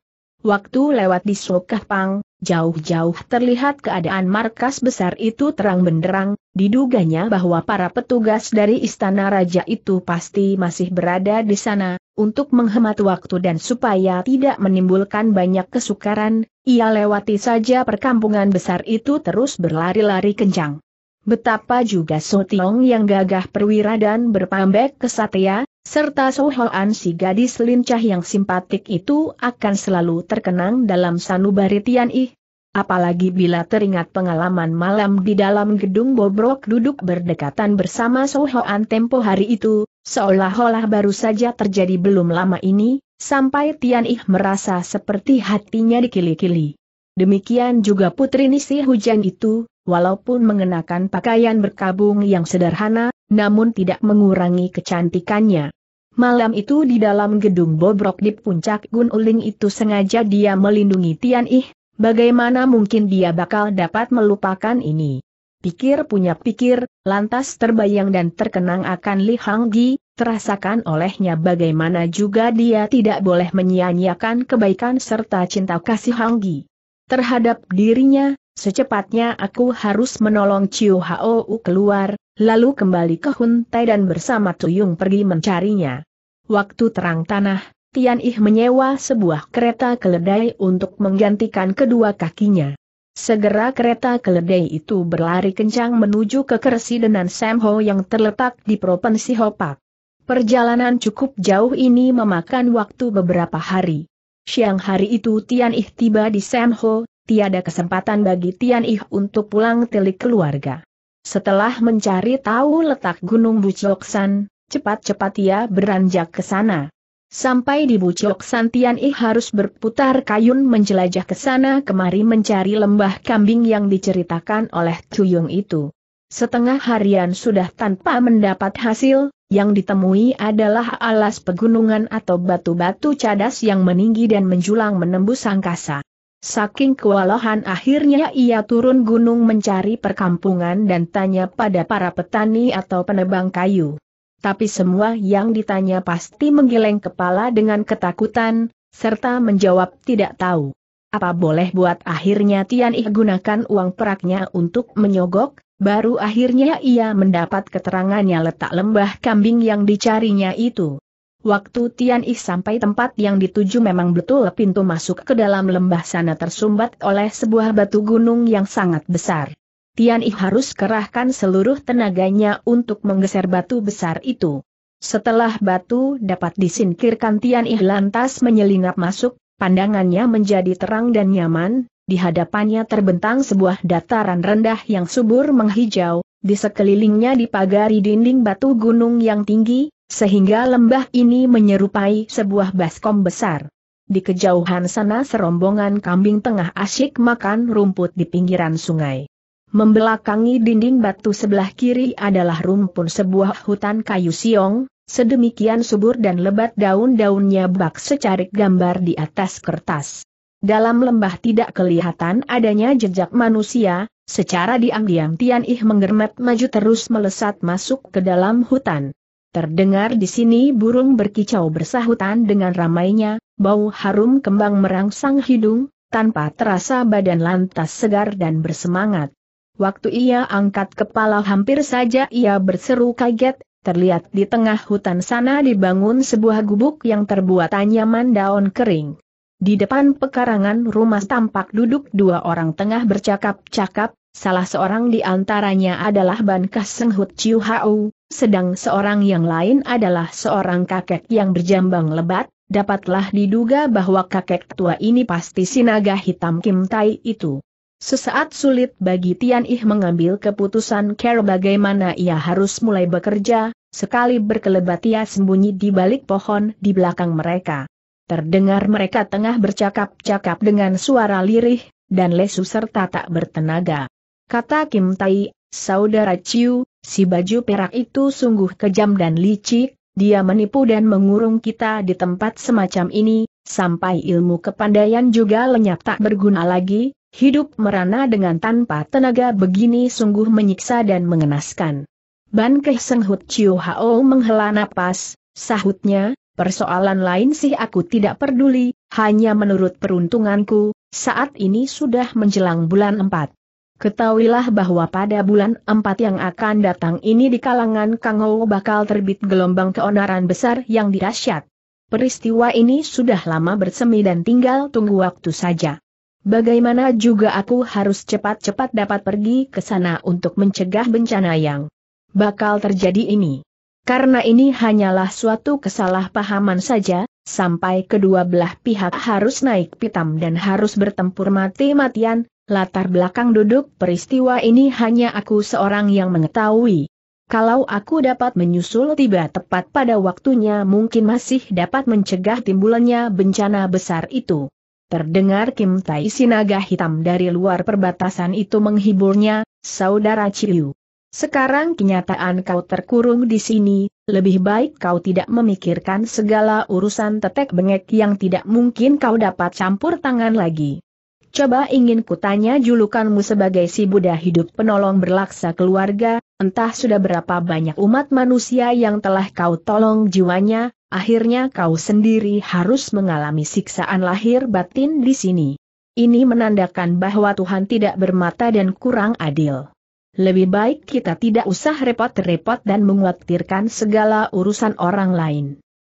Waktu lewat di Sokah Pang, jauh-jauh terlihat keadaan markas besar itu terang benderang, diduganya bahwa para petugas dari istana raja itu pasti masih berada di sana, untuk menghemat waktu dan supaya tidak menimbulkan banyak kesukaran, ia lewati saja perkampungan besar itu terus berlari-lari kencang. Betapa juga So Tiong yang gagah perwira dan berpambek kesatria, serta So Hoan si gadis lincah yang simpatik itu akan selalu terkenang dalam sanubari Tian Ih. Apalagi bila teringat pengalaman malam di dalam gedung bobrok duduk berdekatan bersama So Hoan tempo hari itu, seolah-olah baru saja terjadi belum lama ini, sampai Tian Ih merasa seperti hatinya dikili-kili. Demikian juga putri Nisi Hujan itu, walaupun mengenakan pakaian berkabung yang sederhana, namun tidak mengurangi kecantikannya. Malam itu di dalam gedung bobrok di puncak Gun Uling itu sengaja dia melindungi Tian Ih, bagaimana mungkin dia bakal dapat melupakan ini. Pikir punya pikir, lantas terbayang dan terkenang akan Li Hang Gi, terasakan olehnya bagaimana juga dia tidak boleh menyia-nyiakan kebaikan serta cinta kasih Hang Gi terhadap dirinya, Secepatnya aku harus menolong Chiu Hao keluar, lalu kembali ke Hun Tai dan bersama Tuyung pergi mencarinya. Waktu terang tanah, Tian Ih menyewa sebuah kereta keledai untuk menggantikan kedua kakinya. Segera kereta keledai itu berlari kencang menuju ke Sam Semho yang terletak di Provinsi Hopak. Perjalanan cukup jauh ini memakan waktu beberapa hari. Siang hari itu Tian Ih tiba di Senho, tiada kesempatan bagi Tian Ih untuk pulang telik keluarga. Setelah mencari tahu letak Gunung Bucioksan, cepat-cepat ia beranjak ke sana. Sampai di Bucioksan Tian Ih harus berputar kayun menjelajah ke sana kemari mencari lembah kambing yang diceritakan oleh Tuyung itu. Setengah harian sudah tanpa mendapat hasil, yang ditemui adalah alas pegunungan atau batu-batu cadas yang meninggi dan menjulang menembus angkasa. Saking kewalahan akhirnya ia turun gunung mencari perkampungan dan tanya pada para petani atau penebang kayu. Tapi semua yang ditanya pasti menggeleng kepala dengan ketakutan, serta menjawab tidak tahu. Apa boleh buat akhirnya Tian Ih gunakan uang peraknya untuk menyogok, Baru akhirnya ia mendapat keterangannya letak lembah kambing yang dicarinya itu. Waktu Tian Ih sampai tempat yang dituju memang betul pintu masuk ke dalam lembah sana tersumbat oleh sebuah batu gunung yang sangat besar. Tian Ih harus kerahkan seluruh tenaganya untuk menggeser batu besar itu. Setelah batu dapat disingkirkan Tian Ih lantas menyelinap masuk, pandangannya menjadi terang dan nyaman, di hadapannya terbentang sebuah dataran rendah yang subur menghijau, di sekelilingnya dipagari dinding batu gunung yang tinggi, sehingga lembah ini menyerupai sebuah baskom besar. Di kejauhan sana serombongan kambing tengah asyik makan rumput di pinggiran sungai. Membelakangi dinding batu sebelah kiri adalah rumpun sebuah hutan kayu siong, sedemikian subur dan lebat daun-daunnya bak secarik gambar di atas kertas dalam lembah tidak kelihatan adanya jejak manusia, secara diam-diam Tian Ih menggermet maju terus melesat masuk ke dalam hutan. Terdengar di sini burung berkicau bersahutan dengan ramainya, bau harum kembang merangsang hidung, tanpa terasa badan lantas segar dan bersemangat. Waktu ia angkat kepala hampir saja ia berseru kaget, terlihat di tengah hutan sana dibangun sebuah gubuk yang terbuat anyaman daun kering. Di depan pekarangan rumah tampak duduk dua orang tengah bercakap-cakap, salah seorang di antaranya adalah Ban Kaseng Hut Chiu Hau, sedang seorang yang lain adalah seorang kakek yang berjambang lebat, dapatlah diduga bahwa kakek tua ini pasti sinaga hitam Kim Tai itu. Sesaat sulit bagi Tian Ih mengambil keputusan care bagaimana ia harus mulai bekerja, sekali berkelebat ia sembunyi di balik pohon di belakang mereka. Terdengar mereka tengah bercakap-cakap dengan suara lirih, dan lesu serta tak bertenaga. Kata Kim Tai, saudara Chiu, si baju perak itu sungguh kejam dan licik, dia menipu dan mengurung kita di tempat semacam ini, sampai ilmu kepandaian juga lenyap tak berguna lagi, hidup merana dengan tanpa tenaga begini sungguh menyiksa dan mengenaskan. Ban Keh Seng Hut Chiu Hao menghela napas, sahutnya, Persoalan lain sih aku tidak peduli, hanya menurut peruntunganku, saat ini sudah menjelang bulan 4. Ketahuilah bahwa pada bulan 4 yang akan datang ini di kalangan Kang bakal terbit gelombang keonaran besar yang dirasyat. Peristiwa ini sudah lama bersemi dan tinggal tunggu waktu saja. Bagaimana juga aku harus cepat-cepat dapat pergi ke sana untuk mencegah bencana yang bakal terjadi ini. Karena ini hanyalah suatu kesalahpahaman saja, sampai kedua belah pihak harus naik pitam dan harus bertempur mati-matian, latar belakang duduk peristiwa ini hanya aku seorang yang mengetahui. Kalau aku dapat menyusul tiba tepat pada waktunya mungkin masih dapat mencegah timbulannya bencana besar itu. Terdengar Kim Tai Sinaga hitam dari luar perbatasan itu menghiburnya, Saudara Ciu. Sekarang kenyataan kau terkurung di sini, lebih baik kau tidak memikirkan segala urusan tetek bengek yang tidak mungkin kau dapat campur tangan lagi. Coba ingin kutanya julukanmu sebagai si Buddha hidup penolong berlaksa keluarga, entah sudah berapa banyak umat manusia yang telah kau tolong jiwanya, akhirnya kau sendiri harus mengalami siksaan lahir batin di sini. Ini menandakan bahwa Tuhan tidak bermata dan kurang adil lebih baik kita tidak usah repot-repot dan menguatirkan segala urusan orang lain.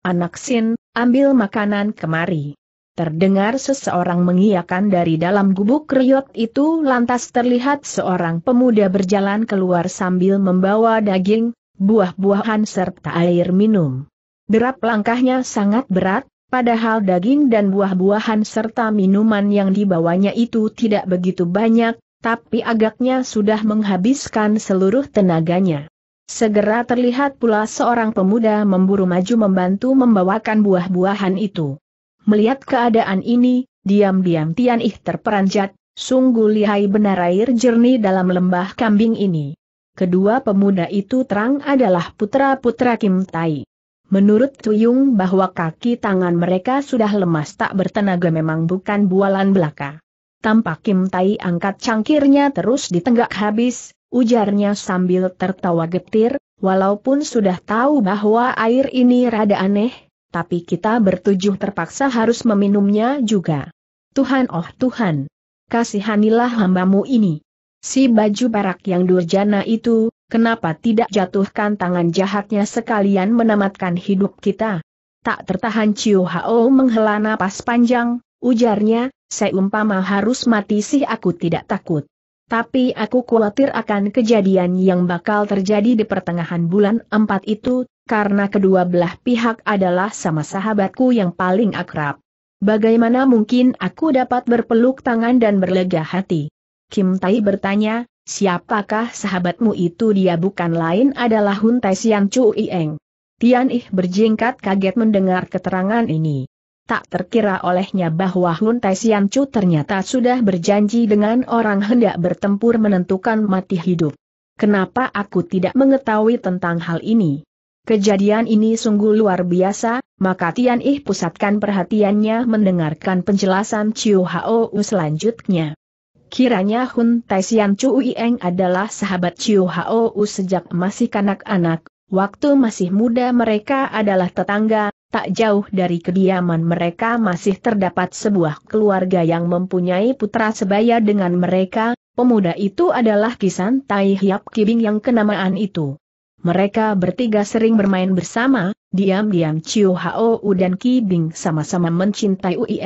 Anak Sin, ambil makanan kemari. Terdengar seseorang mengiakan dari dalam gubuk kriot itu lantas terlihat seorang pemuda berjalan keluar sambil membawa daging, buah-buahan serta air minum. Derap langkahnya sangat berat, padahal daging dan buah-buahan serta minuman yang dibawanya itu tidak begitu banyak, tapi agaknya sudah menghabiskan seluruh tenaganya. Segera terlihat pula seorang pemuda memburu maju membantu membawakan buah-buahan itu. Melihat keadaan ini, diam-diam Tian Ih terperanjat, sungguh lihai benar air jernih dalam lembah kambing ini. Kedua pemuda itu terang adalah putra-putra Kim Tai. Menurut Tuyung bahwa kaki tangan mereka sudah lemas tak bertenaga memang bukan bualan belaka. Tampak Kim Tai angkat cangkirnya terus ditenggak habis, ujarnya sambil tertawa getir, walaupun sudah tahu bahwa air ini rada aneh, tapi kita bertujuh terpaksa harus meminumnya juga. Tuhan oh Tuhan, kasihanilah hambamu ini. Si baju barak yang durjana itu, kenapa tidak jatuhkan tangan jahatnya sekalian menamatkan hidup kita? Tak tertahan Chiu Hao menghela napas panjang, Ujarnya, seumpama harus mati sih aku tidak takut. Tapi aku khawatir akan kejadian yang bakal terjadi di pertengahan bulan 4 itu, karena kedua belah pihak adalah sama sahabatku yang paling akrab. Bagaimana mungkin aku dapat berpeluk tangan dan berlega hati? Kim Tai bertanya, siapakah sahabatmu itu dia bukan lain adalah Hun Tai Sian Chu Ieng. Tian Ih berjingkat kaget mendengar keterangan ini tak terkira olehnya bahwa Hun Tai Chu ternyata sudah berjanji dengan orang hendak bertempur menentukan mati hidup. Kenapa aku tidak mengetahui tentang hal ini? Kejadian ini sungguh luar biasa, maka Tian Ih pusatkan perhatiannya mendengarkan penjelasan Chiu Hao selanjutnya. Kiranya Hun Tai Chu Ieng adalah sahabat Chiu Hao sejak masih kanak-anak, waktu masih muda mereka adalah tetangga, tak jauh dari kediaman mereka masih terdapat sebuah keluarga yang mempunyai putra sebaya dengan mereka, pemuda itu adalah Kisan Tai Hiap Kibing yang kenamaan itu. Mereka bertiga sering bermain bersama, diam-diam Chiu Hao U dan Kibing sama-sama mencintai Ui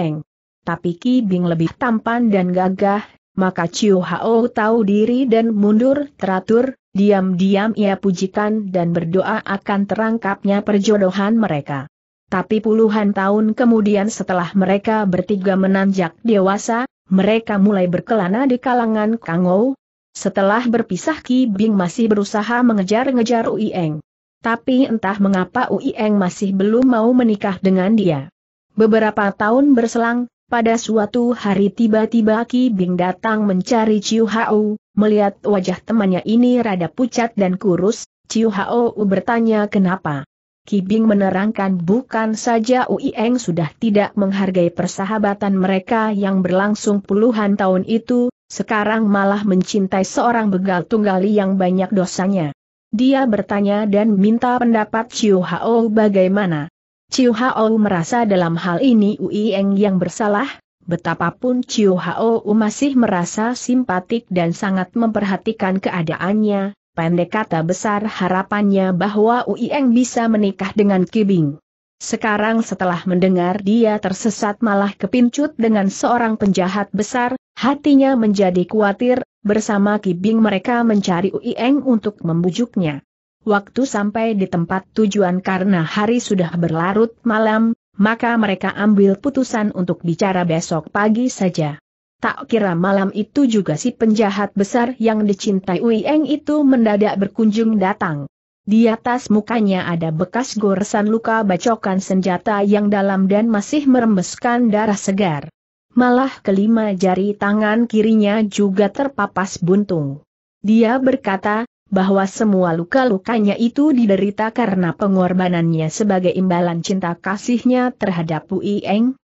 Tapi Kibing lebih tampan dan gagah, maka Chiu Hao tahu diri dan mundur teratur, diam-diam ia pujikan dan berdoa akan terangkapnya perjodohan mereka. Tapi puluhan tahun kemudian setelah mereka bertiga menanjak dewasa, mereka mulai berkelana di kalangan Kangou. Setelah berpisah Ki Bing masih berusaha mengejar-ngejar Uieng. Tapi entah mengapa Uieng masih belum mau menikah dengan dia. Beberapa tahun berselang, pada suatu hari tiba-tiba Ki Bing datang mencari Ciu Hao, melihat wajah temannya ini rada pucat dan kurus, Ciu Hao bertanya kenapa. Kibing menerangkan bukan saja Uieng sudah tidak menghargai persahabatan mereka yang berlangsung puluhan tahun itu, sekarang malah mencintai seorang begal tunggali yang banyak dosanya. Dia bertanya dan minta pendapat Chiu Hao bagaimana. Chiu Hao merasa dalam hal ini Uieng yang bersalah, Betapapun Chiu Hao masih merasa simpatik dan sangat memperhatikan keadaannya, Pendek kata besar harapannya bahwa Uieng bisa menikah dengan Kibing. Sekarang setelah mendengar dia tersesat malah kepincut dengan seorang penjahat besar, hatinya menjadi khawatir, bersama Kibing mereka mencari Uieng untuk membujuknya. Waktu sampai di tempat tujuan karena hari sudah berlarut malam, maka mereka ambil putusan untuk bicara besok pagi saja. Tak kira malam itu juga si penjahat besar yang dicintai Uieng itu mendadak berkunjung datang. Di atas mukanya ada bekas goresan luka bacokan senjata yang dalam dan masih merembeskan darah segar. Malah kelima jari tangan kirinya juga terpapas buntung. Dia berkata, bahwa semua luka-lukanya itu diderita karena pengorbanannya sebagai imbalan cinta kasihnya terhadap Ui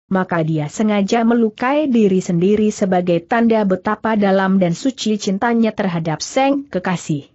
maka dia sengaja melukai diri sendiri sebagai tanda betapa dalam dan suci cintanya terhadap Seng kekasih.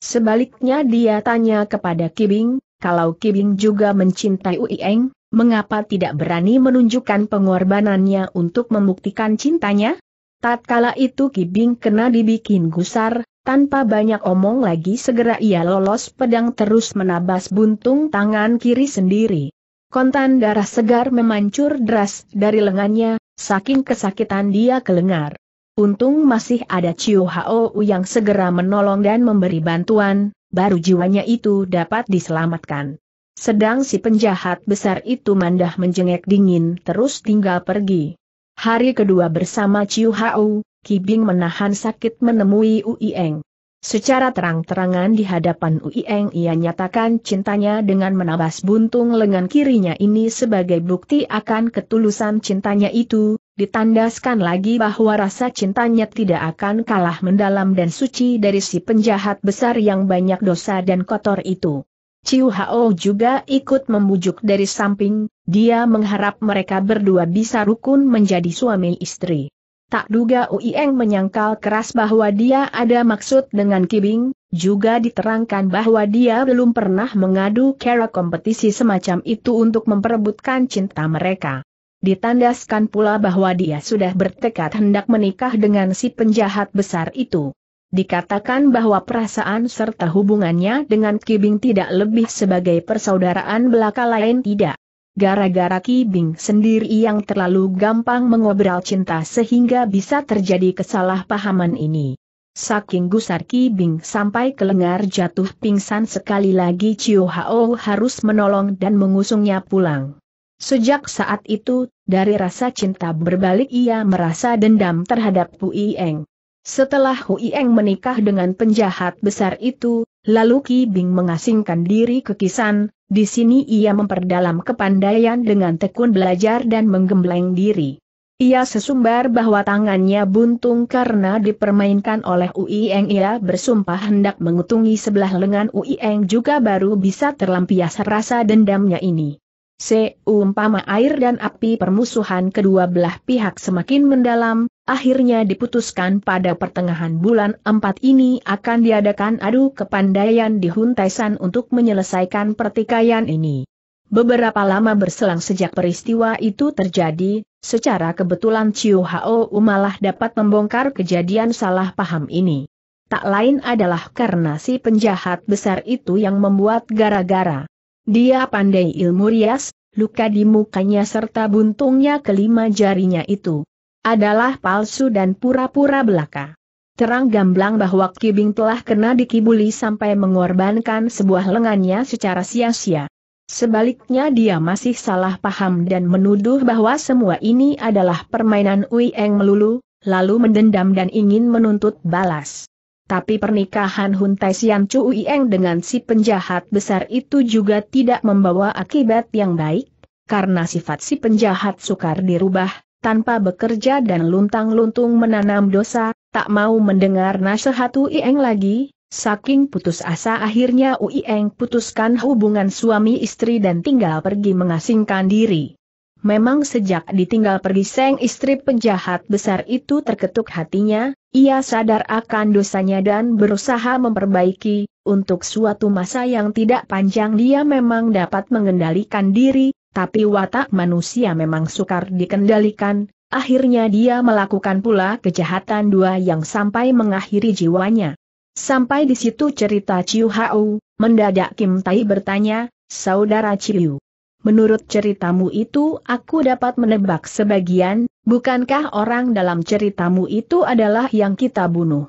Sebaliknya dia tanya kepada Kibing, kalau Kibing juga mencintai Uieng, mengapa tidak berani menunjukkan pengorbanannya untuk membuktikan cintanya? Tatkala itu Kibing kena dibikin gusar, tanpa banyak omong lagi segera ia lolos pedang terus menabas buntung tangan kiri sendiri. Kontan darah segar memancur deras dari lengannya, saking kesakitan dia kelengar. Untung masih ada Chiu Hao yang segera menolong dan memberi bantuan, baru jiwanya itu dapat diselamatkan. Sedang si penjahat besar itu mandah menjengek dingin terus tinggal pergi. Hari kedua bersama Chiu Hao, Kibing menahan sakit menemui Uieng. Secara terang-terangan di hadapan Uieng ia nyatakan cintanya dengan menabas buntung lengan kirinya ini sebagai bukti akan ketulusan cintanya itu, ditandaskan lagi bahwa rasa cintanya tidak akan kalah mendalam dan suci dari si penjahat besar yang banyak dosa dan kotor itu. Ciu Hao juga ikut membujuk dari samping, dia mengharap mereka berdua bisa rukun menjadi suami istri. Tak duga Uieng menyangkal keras bahwa dia ada maksud dengan Kibing, juga diterangkan bahwa dia belum pernah mengadu kera kompetisi semacam itu untuk memperebutkan cinta mereka. Ditandaskan pula bahwa dia sudah bertekad hendak menikah dengan si penjahat besar itu. Dikatakan bahwa perasaan serta hubungannya dengan Kibing tidak lebih sebagai persaudaraan belaka lain tidak gara-gara Ki Bing sendiri yang terlalu gampang mengobrol cinta sehingga bisa terjadi kesalahpahaman ini. Saking gusar Ki Bing sampai kelengar jatuh pingsan sekali lagi Chiu Hao harus menolong dan mengusungnya pulang. Sejak saat itu, dari rasa cinta berbalik ia merasa dendam terhadap Pu Eng. Setelah Hu Eng menikah dengan penjahat besar itu, Lalu Ki Bing mengasingkan diri ke Kisan, di sini ia memperdalam kepandaian dengan tekun belajar dan menggembleng diri. Ia sesumbar bahwa tangannya buntung karena dipermainkan oleh Uieng ia bersumpah hendak mengutungi sebelah lengan Uieng juga baru bisa terlampias rasa dendamnya ini. Seumpama air dan api permusuhan kedua belah pihak semakin mendalam, akhirnya diputuskan pada pertengahan bulan 4 ini akan diadakan adu kepandaian di Huntaisan untuk menyelesaikan pertikaian ini. Beberapa lama berselang sejak peristiwa itu terjadi, secara kebetulan Chiu Hao malah dapat membongkar kejadian salah paham ini. Tak lain adalah karena si penjahat besar itu yang membuat gara-gara. Dia pandai ilmu rias, luka di mukanya serta buntungnya kelima jarinya itu adalah palsu dan pura-pura belaka. Terang gamblang bahwa Kibing telah kena dikibuli sampai mengorbankan sebuah lengannya secara sia-sia. Sebaliknya dia masih salah paham dan menuduh bahwa semua ini adalah permainan Ui Eng melulu, lalu mendendam dan ingin menuntut balas. Tapi pernikahan Hun Taisian Chu Ui Eng dengan si penjahat besar itu juga tidak membawa akibat yang baik, karena sifat si penjahat sukar dirubah, tanpa bekerja dan luntang-luntung menanam dosa, tak mau mendengar nasihat Uieng lagi, saking putus asa akhirnya Uieng putuskan hubungan suami istri dan tinggal pergi mengasingkan diri. Memang sejak ditinggal pergi seng istri penjahat besar itu terketuk hatinya, ia sadar akan dosanya dan berusaha memperbaiki, untuk suatu masa yang tidak panjang dia memang dapat mengendalikan diri, tapi watak manusia memang sukar dikendalikan, akhirnya dia melakukan pula kejahatan dua yang sampai mengakhiri jiwanya. Sampai di situ cerita Ciu Hau, mendadak Kim Tai bertanya, Saudara Ciu. Menurut ceritamu itu aku dapat menebak sebagian, bukankah orang dalam ceritamu itu adalah yang kita bunuh?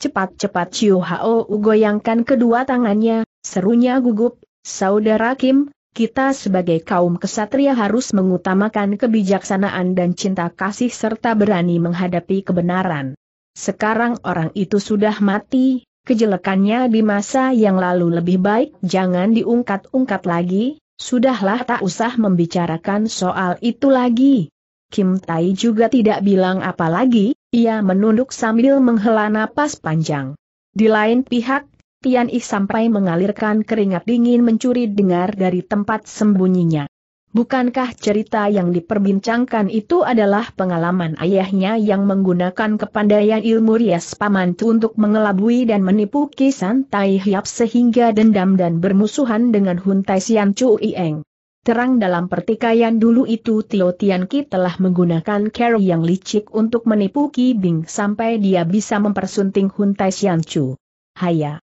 Cepat-cepat Ciu Hao goyangkan kedua tangannya, serunya gugup, Saudara Kim, kita sebagai kaum kesatria harus mengutamakan kebijaksanaan dan cinta kasih serta berani menghadapi kebenaran. Sekarang orang itu sudah mati, kejelekannya di masa yang lalu lebih baik jangan diungkat-ungkat lagi, sudahlah tak usah membicarakan soal itu lagi. Kim Tai juga tidak bilang apa lagi, ia menunduk sambil menghela napas panjang. Di lain pihak, Tian Ih sampai mengalirkan keringat dingin mencuri dengar dari tempat sembunyinya. Bukankah cerita yang diperbincangkan itu adalah pengalaman ayahnya yang menggunakan kepandaian ilmu rias pamantu untuk mengelabui dan menipu kisan Tai Hiap sehingga dendam dan bermusuhan dengan Hun Tai Sian Chu Ieng. Terang dalam pertikaian dulu itu Tio Tian Ki telah menggunakan cara yang licik untuk menipu Ki Bing sampai dia bisa mempersunting Hun Tai Sian Chu. Haya!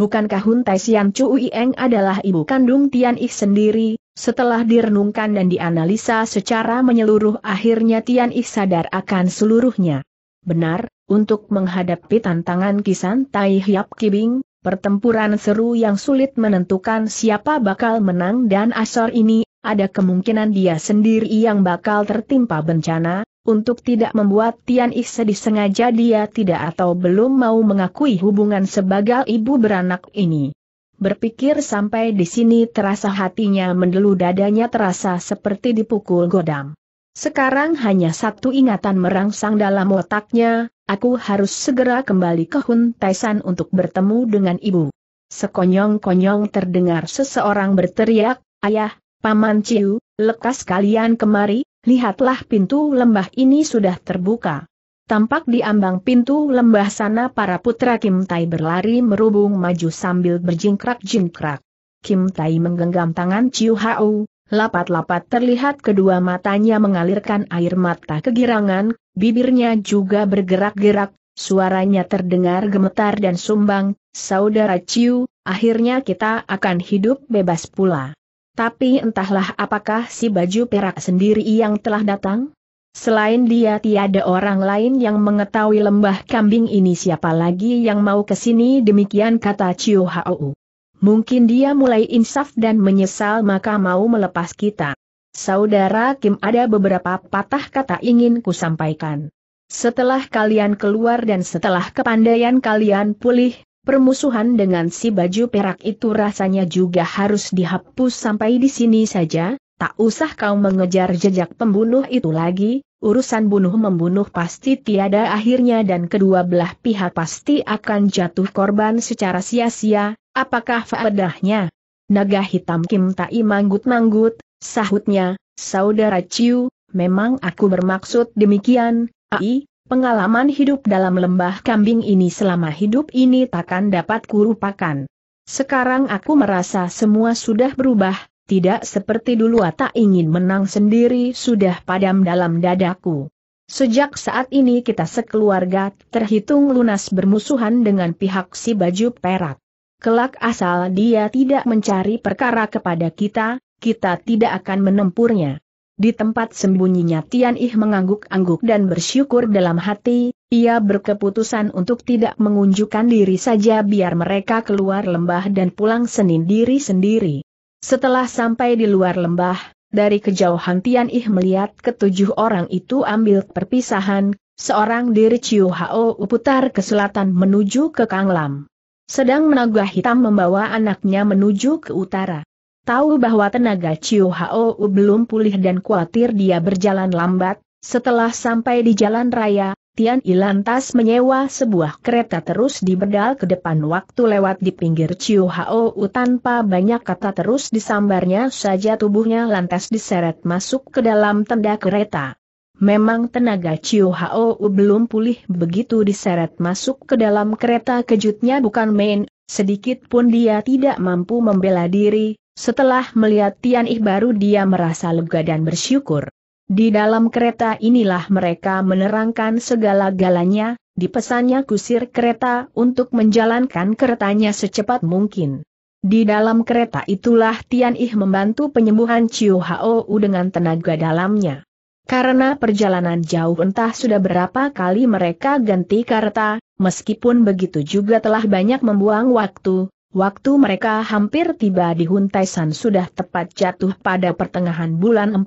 bukankah Hun Tai Sian Cui Eng adalah ibu kandung Tian Ik sendiri? Setelah direnungkan dan dianalisa secara menyeluruh akhirnya Tian Ik sadar akan seluruhnya. Benar, untuk menghadapi tantangan kisan Tai Hiap Kibing, pertempuran seru yang sulit menentukan siapa bakal menang dan asor ini, ada kemungkinan dia sendiri yang bakal tertimpa bencana, untuk tidak membuat Tian Ih sedih sengaja dia tidak atau belum mau mengakui hubungan sebagai ibu beranak ini. Berpikir sampai di sini terasa hatinya mendelu dadanya terasa seperti dipukul godam. Sekarang hanya satu ingatan merangsang dalam otaknya, aku harus segera kembali ke Hun Taisan untuk bertemu dengan ibu. Sekonyong-konyong terdengar seseorang berteriak, Ayah, Paman Ciu, lekas kalian kemari, lihatlah pintu lembah ini sudah terbuka. Tampak di ambang pintu lembah sana para putra Kim Tai berlari merubung maju sambil berjingkrak-jingkrak. Kim Tai menggenggam tangan Ciu Hao, lapat-lapat terlihat kedua matanya mengalirkan air mata kegirangan, bibirnya juga bergerak-gerak, suaranya terdengar gemetar dan sumbang, Saudara Ciu, akhirnya kita akan hidup bebas pula. Tapi entahlah apakah si baju perak sendiri yang telah datang? Selain dia tiada orang lain yang mengetahui lembah kambing ini siapa lagi yang mau ke sini demikian kata Chiu Hao. Mungkin dia mulai insaf dan menyesal maka mau melepas kita. Saudara Kim ada beberapa patah kata ingin ku sampaikan. Setelah kalian keluar dan setelah kepandaian kalian pulih, Permusuhan dengan si baju perak itu rasanya juga harus dihapus sampai di sini saja, tak usah kau mengejar jejak pembunuh itu lagi, urusan bunuh-membunuh pasti tiada akhirnya dan kedua belah pihak pasti akan jatuh korban secara sia-sia, apakah faedahnya? Naga hitam Kim Tai manggut-manggut, sahutnya, Saudara Ciu, memang aku bermaksud demikian, ai, Pengalaman hidup dalam lembah kambing ini selama hidup ini takkan dapat kurupakan. Sekarang aku merasa semua sudah berubah, tidak seperti dulu tak ingin menang sendiri sudah padam dalam dadaku. Sejak saat ini kita sekeluarga terhitung lunas bermusuhan dengan pihak si baju perak. Kelak asal dia tidak mencari perkara kepada kita, kita tidak akan menempurnya. Di tempat sembunyinya Tian Ih mengangguk-angguk dan bersyukur dalam hati, ia berkeputusan untuk tidak mengunjukkan diri saja biar mereka keluar lembah dan pulang senin diri sendiri. Setelah sampai di luar lembah, dari kejauhan Tian Ih melihat ketujuh orang itu ambil perpisahan, seorang diri Chiu Hao putar ke selatan menuju ke Kang Lam, Sedang naga hitam membawa anaknya menuju ke utara tahu bahwa tenaga Chiu Hao belum pulih dan khawatir dia berjalan lambat, setelah sampai di jalan raya, Tian Ilantas menyewa sebuah kereta terus diberdal ke depan waktu lewat di pinggir Chiu Hao tanpa banyak kata terus disambarnya saja tubuhnya lantas diseret masuk ke dalam tenda kereta. Memang tenaga Chiu Hao belum pulih begitu diseret masuk ke dalam kereta kejutnya bukan main, sedikit pun dia tidak mampu membela diri, setelah melihat Tian Ih baru dia merasa lega dan bersyukur. Di dalam kereta inilah mereka menerangkan segala-galanya, dipesannya kusir kereta untuk menjalankan keretanya secepat mungkin. Di dalam kereta itulah Tian Ih membantu penyembuhan Chiu Hao dengan tenaga dalamnya. Karena perjalanan jauh entah sudah berapa kali mereka ganti kereta, meskipun begitu juga telah banyak membuang waktu, Waktu mereka hampir tiba di Huntaisan sudah tepat jatuh pada pertengahan bulan 4.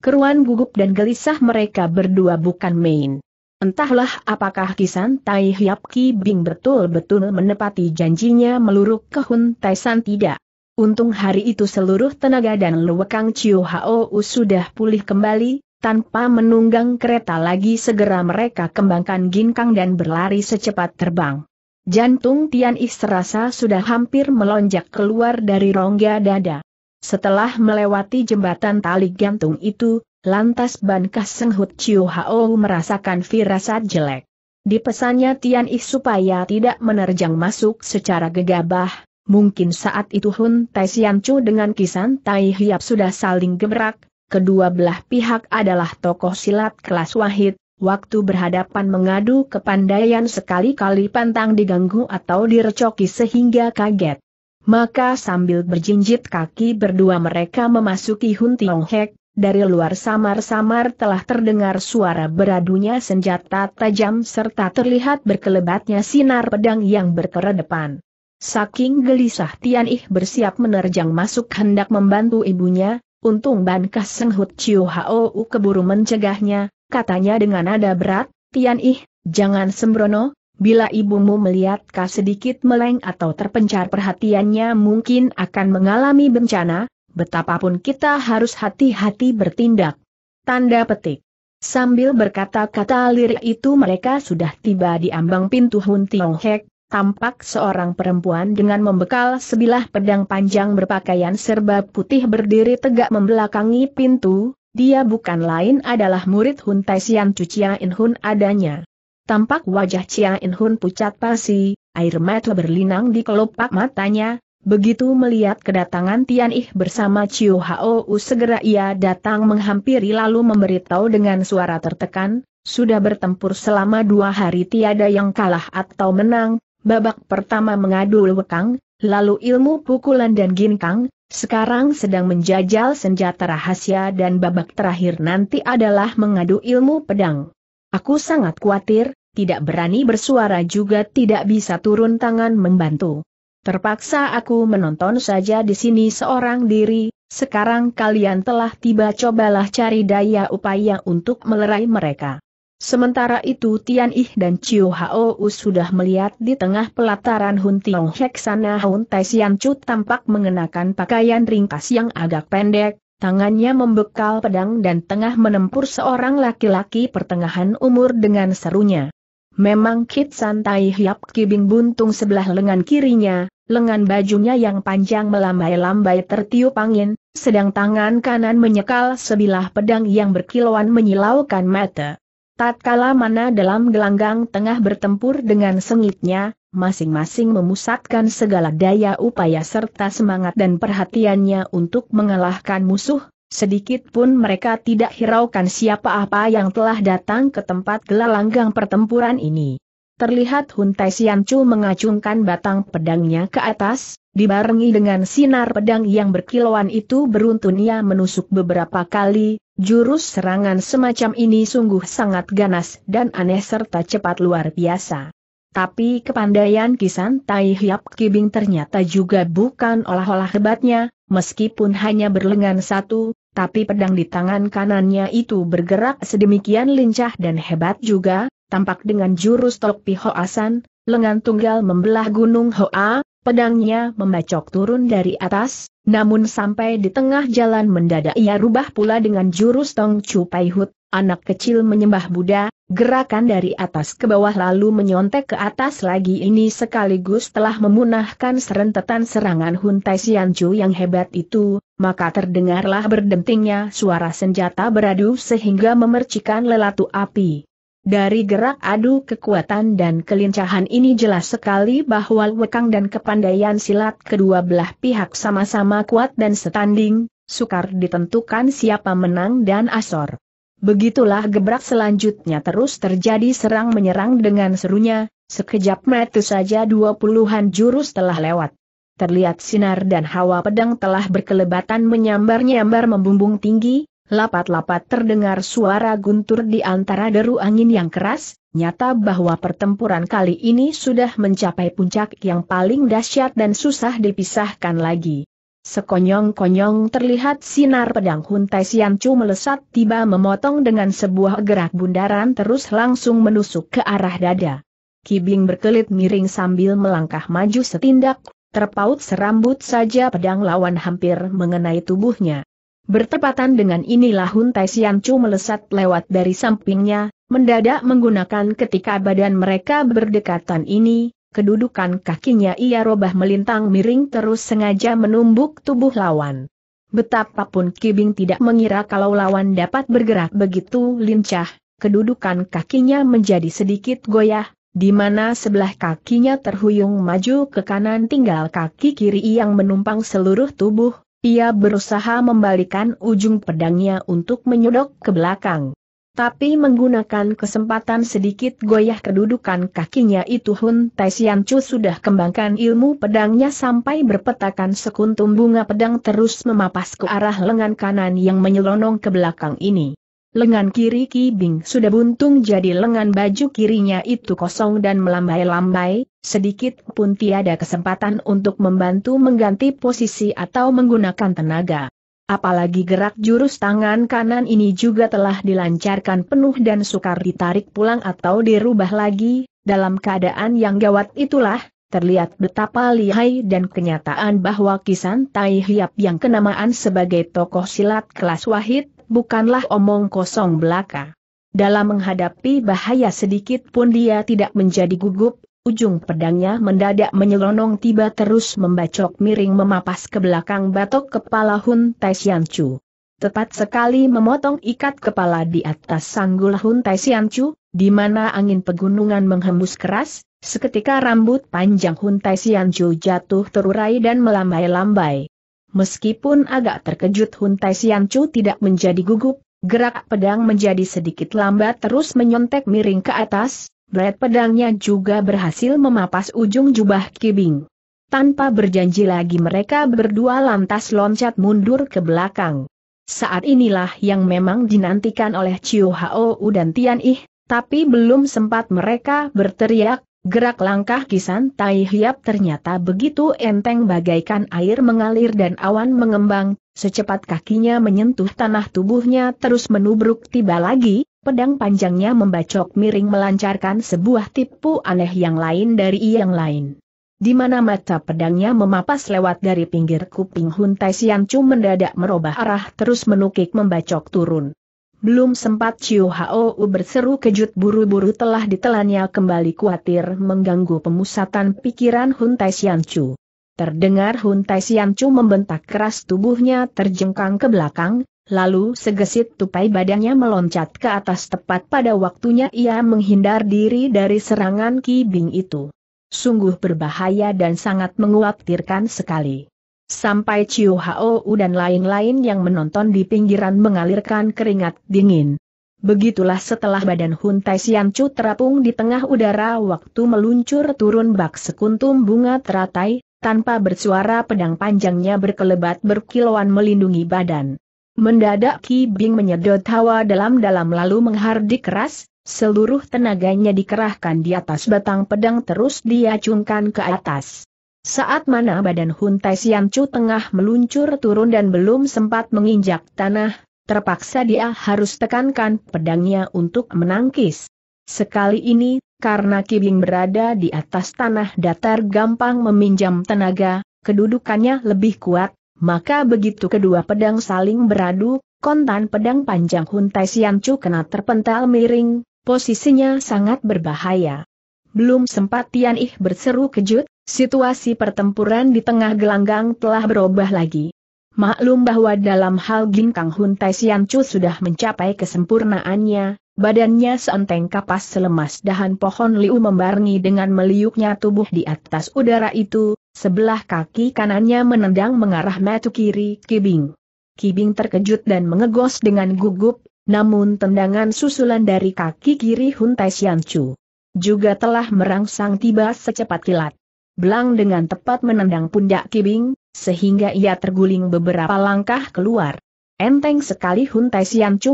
Keruan gugup dan gelisah mereka berdua bukan main. Entahlah apakah Kisan Tai Hiap Ki Bing betul-betul menepati janjinya meluruk ke Huntaisan tidak. Untung hari itu seluruh tenaga dan lewekang Chiu Hao sudah pulih kembali, tanpa menunggang kereta lagi segera mereka kembangkan ginkang dan berlari secepat terbang. Jantung Tian Is serasa sudah hampir melonjak keluar dari rongga dada. Setelah melewati jembatan tali gantung itu, lantas Ban senghut Hut Chiu Hao merasakan firasat jelek. Dipesannya Tian Is supaya tidak menerjang masuk secara gegabah, mungkin saat itu Hun Tai Sian Chu dengan Kisan Tai Hiap sudah saling gebrak, kedua belah pihak adalah tokoh silat kelas wahid, waktu berhadapan mengadu kepandaian sekali-kali pantang diganggu atau direcoki sehingga kaget. Maka sambil berjinjit kaki berdua mereka memasuki Hun Tiong Hek, dari luar samar-samar telah terdengar suara beradunya senjata tajam serta terlihat berkelebatnya sinar pedang yang berkeredepan. Saking gelisah Tian Ih bersiap menerjang masuk hendak membantu ibunya, untung Ban Kaseng Hut Chiu u oh keburu mencegahnya, katanya dengan nada berat, Tian Ih, jangan sembrono, bila ibumu melihat kau sedikit meleng atau terpencar perhatiannya mungkin akan mengalami bencana, betapapun kita harus hati-hati bertindak. Tanda petik. Sambil berkata-kata lirik itu mereka sudah tiba di ambang pintu Hun Tiong Hek, tampak seorang perempuan dengan membekal sebilah pedang panjang berpakaian serba putih berdiri tegak membelakangi pintu, dia bukan lain adalah murid Hun Taisian Cucia In Hun adanya. Tampak wajah Chia In Hun pucat pasi, air mata berlinang di kelopak matanya, Begitu melihat kedatangan Tian Ih bersama Chiu Hao segera ia datang menghampiri lalu memberitahu dengan suara tertekan, sudah bertempur selama dua hari tiada yang kalah atau menang, babak pertama mengadu kang, lalu ilmu pukulan dan ginkang, sekarang sedang menjajal senjata rahasia dan babak terakhir nanti adalah mengadu ilmu pedang. Aku sangat khawatir, tidak berani bersuara juga tidak bisa turun tangan membantu. Terpaksa aku menonton saja di sini seorang diri, sekarang kalian telah tiba cobalah cari daya upaya untuk melerai mereka. Sementara itu Tian Ih dan Chiu Hao sudah melihat di tengah pelataran Hun Tiong Hek sana Hun Tai Sian Chu tampak mengenakan pakaian ringkas yang agak pendek, tangannya membekal pedang dan tengah menempur seorang laki-laki pertengahan umur dengan serunya. Memang Kit San Tai Hiap Kibing buntung sebelah lengan kirinya, lengan bajunya yang panjang melambai-lambai tertiup angin, sedang tangan kanan menyekal sebilah pedang yang berkilauan menyilaukan mata. Tatkala mana dalam gelanggang tengah bertempur dengan sengitnya, masing-masing memusatkan segala daya upaya serta semangat dan perhatiannya untuk mengalahkan musuh, sedikit pun mereka tidak hiraukan siapa apa yang telah datang ke tempat gelanggang pertempuran ini. Terlihat Hun Tai Chu mengacungkan batang pedangnya ke atas, dibarengi dengan sinar pedang yang berkilauan itu beruntun ia menusuk beberapa kali, Jurus serangan semacam ini sungguh sangat ganas dan aneh serta cepat luar biasa. Tapi kepandaian Kisan Tai Hiap Kibing ternyata juga bukan olah-olah hebatnya, meskipun hanya berlengan satu, tapi pedang di tangan kanannya itu bergerak sedemikian lincah dan hebat juga, tampak dengan jurus Tok Pi Hoasan, lengan tunggal membelah gunung Hoa, pedangnya membacok turun dari atas, namun sampai di tengah jalan mendadak ia rubah pula dengan jurus Tong Chu Pai Hut, anak kecil menyembah Buddha, gerakan dari atas ke bawah lalu menyontek ke atas lagi ini sekaligus telah memunahkan serentetan serangan Sian Chu yang hebat itu, maka terdengarlah berdentingnya suara senjata beradu sehingga memercikan lelatu api. Dari gerak adu kekuatan dan kelincahan ini jelas sekali bahwa wekang dan kepandaian silat kedua belah pihak sama-sama kuat dan setanding, sukar ditentukan siapa menang dan asor. Begitulah gebrak selanjutnya terus terjadi serang menyerang dengan serunya, sekejap mati saja dua puluhan jurus telah lewat. Terlihat sinar dan hawa pedang telah berkelebatan menyambar-nyambar membumbung tinggi, Lapat-lapat terdengar suara guntur di antara deru angin yang keras, nyata bahwa pertempuran kali ini sudah mencapai puncak yang paling dahsyat dan susah dipisahkan lagi. Sekonyong-konyong terlihat sinar pedang Huntai Chu melesat tiba memotong dengan sebuah gerak bundaran terus langsung menusuk ke arah dada. Kibing berkelit miring sambil melangkah maju setindak, terpaut serambut saja pedang lawan hampir mengenai tubuhnya. Bertepatan dengan inilah Sian Chu melesat lewat dari sampingnya, mendadak menggunakan ketika badan mereka berdekatan ini, kedudukan kakinya ia robah melintang miring terus sengaja menumbuk tubuh lawan. Betapapun Kibing tidak mengira kalau lawan dapat bergerak begitu lincah, kedudukan kakinya menjadi sedikit goyah, di mana sebelah kakinya terhuyung maju ke kanan tinggal kaki kiri yang menumpang seluruh tubuh, ia berusaha membalikan ujung pedangnya untuk menyodok ke belakang. Tapi menggunakan kesempatan sedikit goyah kedudukan kakinya itu Hun Taisyan Chu sudah kembangkan ilmu pedangnya sampai berpetakan sekuntum bunga pedang terus memapas ke arah lengan kanan yang menyelonong ke belakang ini. Lengan kiri Ki Bing sudah buntung jadi lengan baju kirinya itu kosong dan melambai-lambai, Sedikit pun tiada kesempatan untuk membantu mengganti posisi atau menggunakan tenaga. Apalagi gerak jurus tangan kanan ini juga telah dilancarkan penuh dan sukar ditarik pulang atau dirubah lagi, dalam keadaan yang gawat itulah, terlihat betapa lihai dan kenyataan bahwa kisan Tai Hiap yang kenamaan sebagai tokoh silat kelas wahid, bukanlah omong kosong belaka. Dalam menghadapi bahaya sedikit pun dia tidak menjadi gugup, Ujung pedangnya mendadak menyelonong tiba terus membacok miring memapas ke belakang batok kepala Hun Tai Sian Chu. Tepat sekali memotong ikat kepala di atas sanggul Hun Tai Sian Chu, di mana angin pegunungan menghembus keras, seketika rambut panjang Hun Tai Sian Chu jatuh terurai dan melambai-lambai. Meskipun agak terkejut Hun Tai Sian Chu tidak menjadi gugup, gerak pedang menjadi sedikit lambat terus menyontek miring ke atas, Bret pedangnya juga berhasil memapas ujung jubah Kibing. Tanpa berjanji lagi mereka berdua lantas loncat mundur ke belakang. Saat inilah yang memang dinantikan oleh Chiu Hao dan Tian Ih, tapi belum sempat mereka berteriak, Gerak langkah kisan Tai Hiap ternyata begitu enteng bagaikan air mengalir dan awan mengembang, secepat kakinya menyentuh tanah tubuhnya terus menubruk tiba lagi, Pedang panjangnya membacok miring melancarkan sebuah tipu aneh yang lain dari yang lain. Di mana mata pedangnya memapas lewat dari pinggir kuping Hun Tai Chu mendadak merubah arah terus menukik membacok turun. Belum sempat Chiu Hao berseru kejut buru-buru telah ditelannya kembali khawatir mengganggu pemusatan pikiran Hun Tai Chu. Terdengar Hun Tai Chu membentak keras tubuhnya terjengkang ke belakang, Lalu segesit tupai badannya meloncat ke atas tepat pada waktunya ia menghindar diri dari serangan Ki Bing itu. Sungguh berbahaya dan sangat menguatirkan sekali. Sampai Chiu Hao dan lain-lain yang menonton di pinggiran mengalirkan keringat dingin. Begitulah setelah badan Hun Tai Sian Chu terapung di tengah udara waktu meluncur turun bak sekuntum bunga teratai, tanpa bersuara pedang panjangnya berkelebat berkilauan melindungi badan. Mendadak Ki Bing menyedot hawa dalam-dalam lalu menghardik keras, seluruh tenaganya dikerahkan di atas batang pedang terus diacungkan ke atas. Saat mana badan Hun Tai Sian Chu tengah meluncur turun dan belum sempat menginjak tanah, terpaksa dia harus tekankan pedangnya untuk menangkis. Sekali ini, karena Ki Bing berada di atas tanah datar gampang meminjam tenaga, kedudukannya lebih kuat, maka begitu kedua pedang saling beradu, kontan pedang panjang Hun Tai Sian Chu kena terpental miring, posisinya sangat berbahaya. Belum sempat Tian Ih berseru kejut, situasi pertempuran di tengah gelanggang telah berubah lagi. Maklum bahwa dalam hal Ginkang Hun Tai Sian Chu sudah mencapai kesempurnaannya, badannya seenteng kapas selemas dahan pohon liu membarengi dengan meliuknya tubuh di atas udara itu, Sebelah kaki kanannya menendang mengarah metu kiri Kibing. Kibing terkejut dan mengegos dengan gugup, namun tendangan susulan dari kaki kiri Huntai Xianchu juga telah merangsang tiba secepat kilat. Belang dengan tepat menendang pundak Kibing, sehingga ia terguling beberapa langkah keluar. Enteng sekali Hun Tai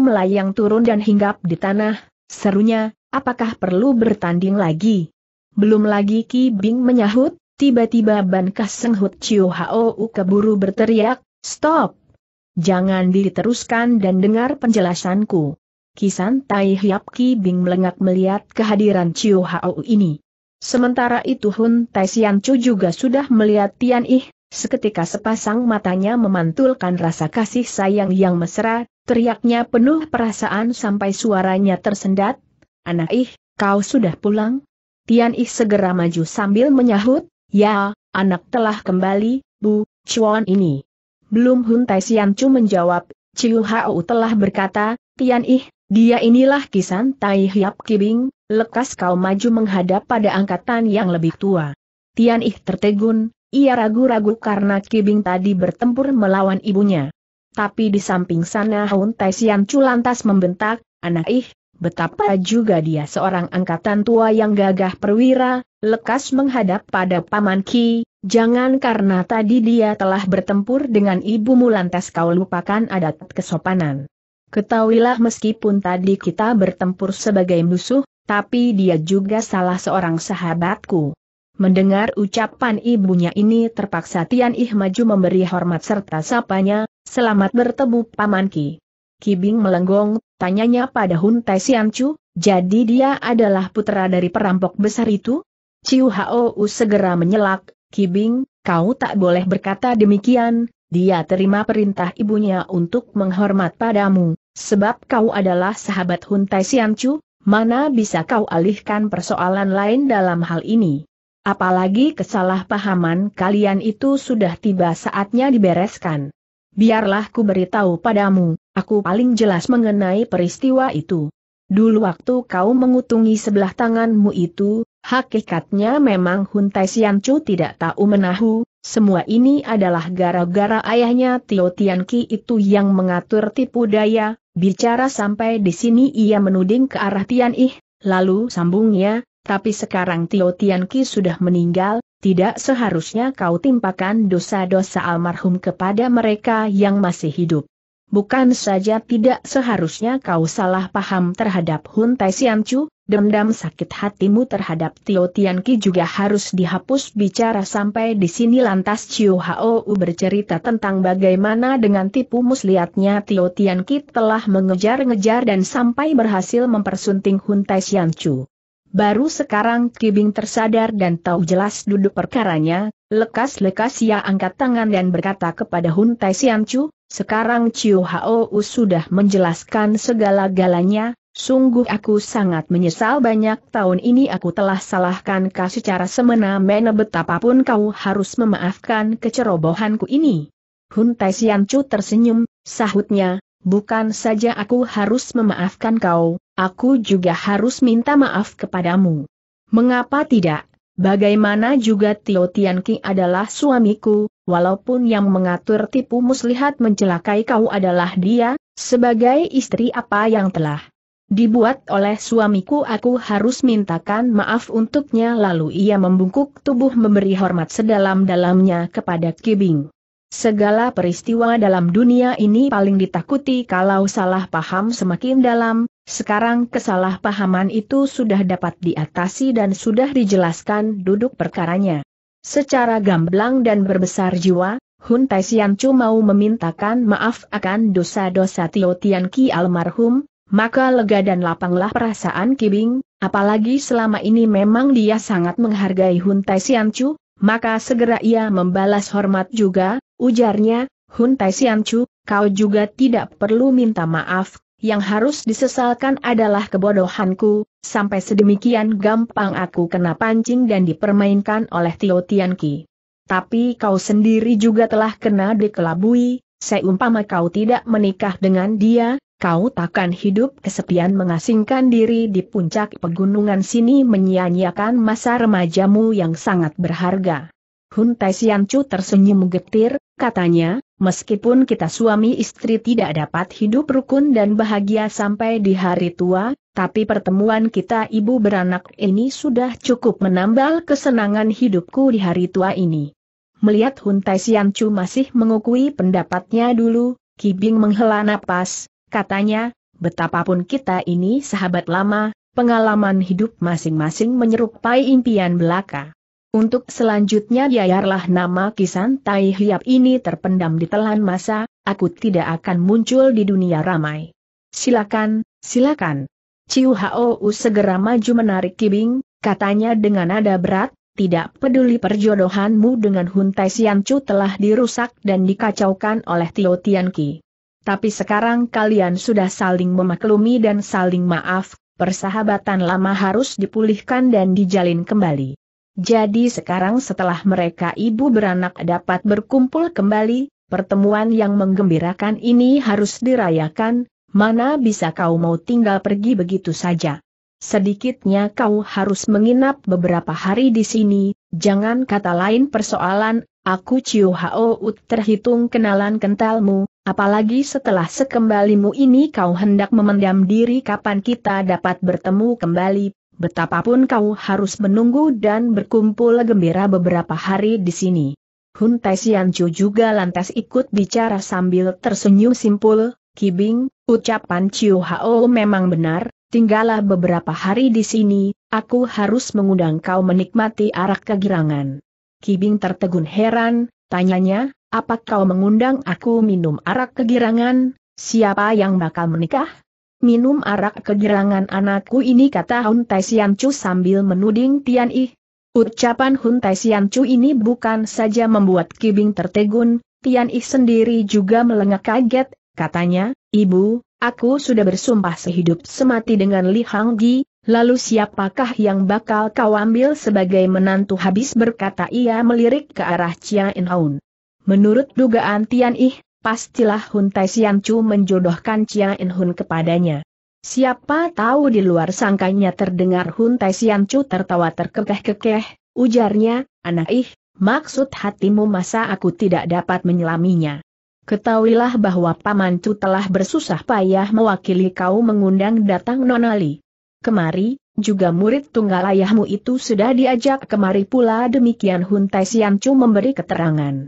melayang turun dan hinggap di tanah, serunya, apakah perlu bertanding lagi? Belum lagi Kibing menyahut, Tiba-tiba Ban Kaseng Hut Chiu Hou keburu berteriak, Stop! Jangan diteruskan dan dengar penjelasanku. Kisan Tai Hiap Ki Bing melengak melihat kehadiran Chiu Hao ini. Sementara itu Hun Tai Sian Chu juga sudah melihat Tian Ih, seketika sepasang matanya memantulkan rasa kasih sayang yang mesra, teriaknya penuh perasaan sampai suaranya tersendat, Anak Ih, kau sudah pulang? Tian Ih segera maju sambil menyahut, Ya, anak telah kembali, Bu, Chuan ini. Belum Hun Tai Sian Chu menjawab, Chiu Hao telah berkata, Tian Ih, dia inilah kisan Tai Hiap Kibing, lekas kau maju menghadap pada angkatan yang lebih tua. Tian Ih tertegun, ia ragu-ragu karena Kibing tadi bertempur melawan ibunya. Tapi di samping sana Hun Tai Sian Chu lantas membentak, anak ih, Betapa juga dia seorang angkatan tua yang gagah perwira, lekas menghadap pada Paman Ki, jangan karena tadi dia telah bertempur dengan ibumu lantas kau lupakan adat kesopanan. Ketahuilah meskipun tadi kita bertempur sebagai musuh, tapi dia juga salah seorang sahabatku. Mendengar ucapan ibunya ini terpaksa Tian Ih maju memberi hormat serta sapanya, selamat bertemu Paman Ki. Kibing melenggong, tanyanya pada Hun Tai Sian Chu, jadi dia adalah putra dari perampok besar itu? Ciu u segera menyelak, Kibing, kau tak boleh berkata demikian, dia terima perintah ibunya untuk menghormat padamu, sebab kau adalah sahabat Hun Tai Sian Chu, mana bisa kau alihkan persoalan lain dalam hal ini. Apalagi kesalahpahaman kalian itu sudah tiba saatnya dibereskan. Biarlah ku beritahu padamu, Aku paling jelas mengenai peristiwa itu. Dulu waktu kau mengutungi sebelah tanganmu itu, hakikatnya memang Hun Sian Chu tidak tahu menahu, semua ini adalah gara-gara ayahnya Tio Tianki itu yang mengatur tipu daya, bicara sampai di sini ia menuding ke arah Tian Ih, lalu sambungnya, tapi sekarang Tio Tianki sudah meninggal, tidak seharusnya kau timpakan dosa-dosa almarhum kepada mereka yang masih hidup. Bukan saja tidak seharusnya kau salah paham terhadap Hun Tai Sian Chu, dendam sakit hatimu terhadap Tio Tian Ki juga harus dihapus bicara sampai di sini lantas Chiu Hao bercerita tentang bagaimana dengan tipu muslihatnya Tio Tian Ki telah mengejar-ngejar dan sampai berhasil mempersunting Hun Tai Sian Chu. Baru sekarang Kibing tersadar dan tahu jelas duduk perkaranya, lekas-lekas ia angkat tangan dan berkata kepada Hun Tai Sian Chu, sekarang Chiu Hao sudah menjelaskan segala-galanya, sungguh aku sangat menyesal banyak tahun ini aku telah salahkan kau secara semena-mena betapapun kau harus memaafkan kecerobohanku ini. Hun Tai Sian Chu tersenyum, sahutnya, bukan saja aku harus memaafkan kau, aku juga harus minta maaf kepadamu. Mengapa tidak? Bagaimana juga Tio Tianqi adalah suamiku, walaupun yang mengatur tipu muslihat mencelakai kau adalah dia, sebagai istri apa yang telah dibuat oleh suamiku aku harus mintakan maaf untuknya lalu ia membungkuk tubuh memberi hormat sedalam-dalamnya kepada Kibing. Segala peristiwa dalam dunia ini paling ditakuti kalau salah paham semakin dalam, sekarang kesalahpahaman itu sudah dapat diatasi dan sudah dijelaskan duduk perkaranya. Secara gamblang dan berbesar jiwa, Hun Sian Chu mau memintakan maaf akan dosa-dosa Tio Tian Ki almarhum, maka lega dan lapanglah perasaan Kibing, apalagi selama ini memang dia sangat menghargai Hun Sian Chu, maka segera ia membalas hormat juga, ujarnya, Hun Sian Chu, kau juga tidak perlu minta maaf, yang harus disesalkan adalah kebodohanku, sampai sedemikian gampang aku kena pancing dan dipermainkan oleh Tio Ki. Tapi kau sendiri juga telah kena dikelabui, seumpama kau tidak menikah dengan dia, kau takkan hidup kesepian mengasingkan diri di puncak pegunungan sini menyia-nyiakan masa remajamu yang sangat berharga. Hun Sian Chu tersenyum getir, katanya, Meskipun kita suami istri tidak dapat hidup rukun dan bahagia sampai di hari tua, tapi pertemuan kita ibu beranak ini sudah cukup menambal kesenangan hidupku di hari tua ini. Melihat Hun Tai Siancu masih mengukui pendapatnya dulu, Kibing menghela napas, katanya, betapapun kita ini sahabat lama, pengalaman hidup masing-masing menyerupai impian belaka. Untuk selanjutnya biarlah nama kisan Tai Hiap ini terpendam di telan masa, aku tidak akan muncul di dunia ramai. Silakan, silakan. Ciu Hou segera maju menarik kibing, katanya dengan nada berat, tidak peduli perjodohanmu dengan Hun Tai Sian Chu telah dirusak dan dikacaukan oleh Tio Tian Ki. Tapi sekarang kalian sudah saling memaklumi dan saling maaf, persahabatan lama harus dipulihkan dan dijalin kembali. Jadi sekarang setelah mereka ibu beranak dapat berkumpul kembali, pertemuan yang menggembirakan ini harus dirayakan, mana bisa kau mau tinggal pergi begitu saja. Sedikitnya kau harus menginap beberapa hari di sini, jangan kata lain persoalan, aku Ciu Hao Ut terhitung kenalan kentalmu, apalagi setelah sekembalimu ini kau hendak memendam diri kapan kita dapat bertemu kembali, Betapapun kau harus menunggu dan berkumpul gembira beberapa hari di sini. Hun Taisian Chu juga lantas ikut bicara sambil tersenyum simpul, Kibing, ucapan Ciu Hao memang benar, tinggallah beberapa hari di sini, aku harus mengundang kau menikmati arak kegirangan. Kibing tertegun heran, tanyanya, apa kau mengundang aku minum arak kegirangan, siapa yang bakal menikah? Minum arak kegirangan anakku ini kata Hun Tai Chu sambil menuding Tian Ih. Ucapan Hun Tai Chu ini bukan saja membuat Kibing tertegun, Tian Ih sendiri juga melengak kaget, katanya, Ibu, aku sudah bersumpah sehidup semati dengan Li Hang Gi, Lalu siapakah yang bakal kau ambil sebagai menantu habis berkata ia melirik ke arah Chia In Haun. Menurut dugaan Tian Ih, pastilah Hun Tai Sian Chu menjodohkan Chia In Hun kepadanya. Siapa tahu di luar sangkanya terdengar Hun Tai Sian Chu tertawa terkekeh-kekeh, ujarnya, anak ih, maksud hatimu masa aku tidak dapat menyelaminya. Ketahuilah bahwa Paman Chu telah bersusah payah mewakili kau mengundang datang Nonali. Kemari, juga murid tunggal ayahmu itu sudah diajak kemari pula demikian Hun Tai Sian Chu memberi keterangan.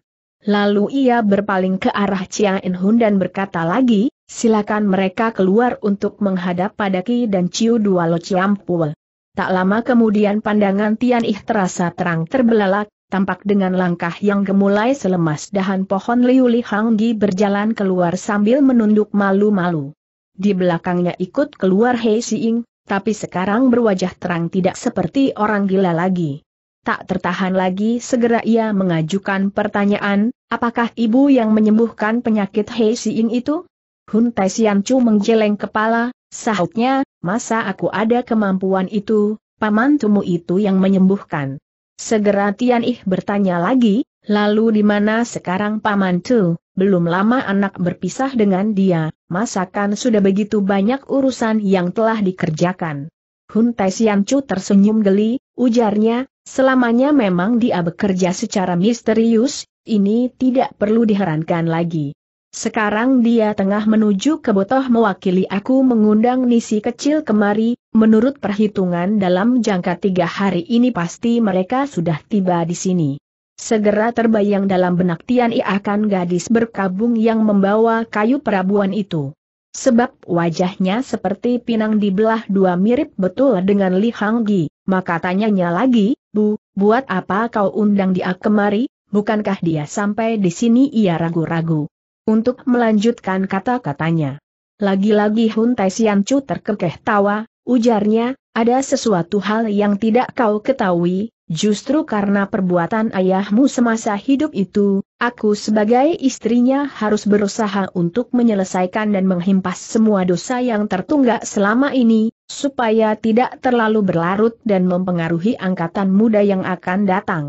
Lalu ia berpaling ke arah Chia In Hun dan berkata lagi, silakan mereka keluar untuk menghadap pada Ki dan Ciu Dua Lo Tak lama kemudian pandangan Tian Ih terasa terang terbelalak, tampak dengan langkah yang gemulai selemas dahan pohon Liu Li Hanggi berjalan keluar sambil menunduk malu-malu. Di belakangnya ikut keluar Hei Si Ing, tapi sekarang berwajah terang tidak seperti orang gila lagi. Tak tertahan lagi segera ia mengajukan pertanyaan, apakah ibu yang menyembuhkan penyakit Hei Siing itu? Hun Tai Sian Chu menggeleng kepala, sahutnya, masa aku ada kemampuan itu, paman tumu itu yang menyembuhkan. Segera Tian Ih bertanya lagi, lalu di mana sekarang paman tu? Belum lama anak berpisah dengan dia, masakan sudah begitu banyak urusan yang telah dikerjakan. Hun Tai Chu tersenyum geli, Ujarnya, selamanya memang dia bekerja secara misterius, ini tidak perlu diherankan lagi. Sekarang dia tengah menuju ke Botoh mewakili aku mengundang Nisi kecil kemari, menurut perhitungan dalam jangka tiga hari ini pasti mereka sudah tiba di sini. Segera terbayang dalam benak Tian I akan gadis berkabung yang membawa kayu perabuan itu. Sebab wajahnya seperti pinang dibelah dua mirip betul dengan Li Hang Gi, maka tanyanya lagi, Bu, buat apa kau undang dia kemari, bukankah dia sampai di sini ia ragu-ragu. Untuk melanjutkan kata-katanya. Lagi-lagi Hun Tai Sian Chu terkekeh tawa, ujarnya, ada sesuatu hal yang tidak kau ketahui, Justru karena perbuatan ayahmu semasa hidup itu, aku sebagai istrinya harus berusaha untuk menyelesaikan dan menghimpas semua dosa yang tertunggak selama ini, supaya tidak terlalu berlarut dan mempengaruhi angkatan muda yang akan datang.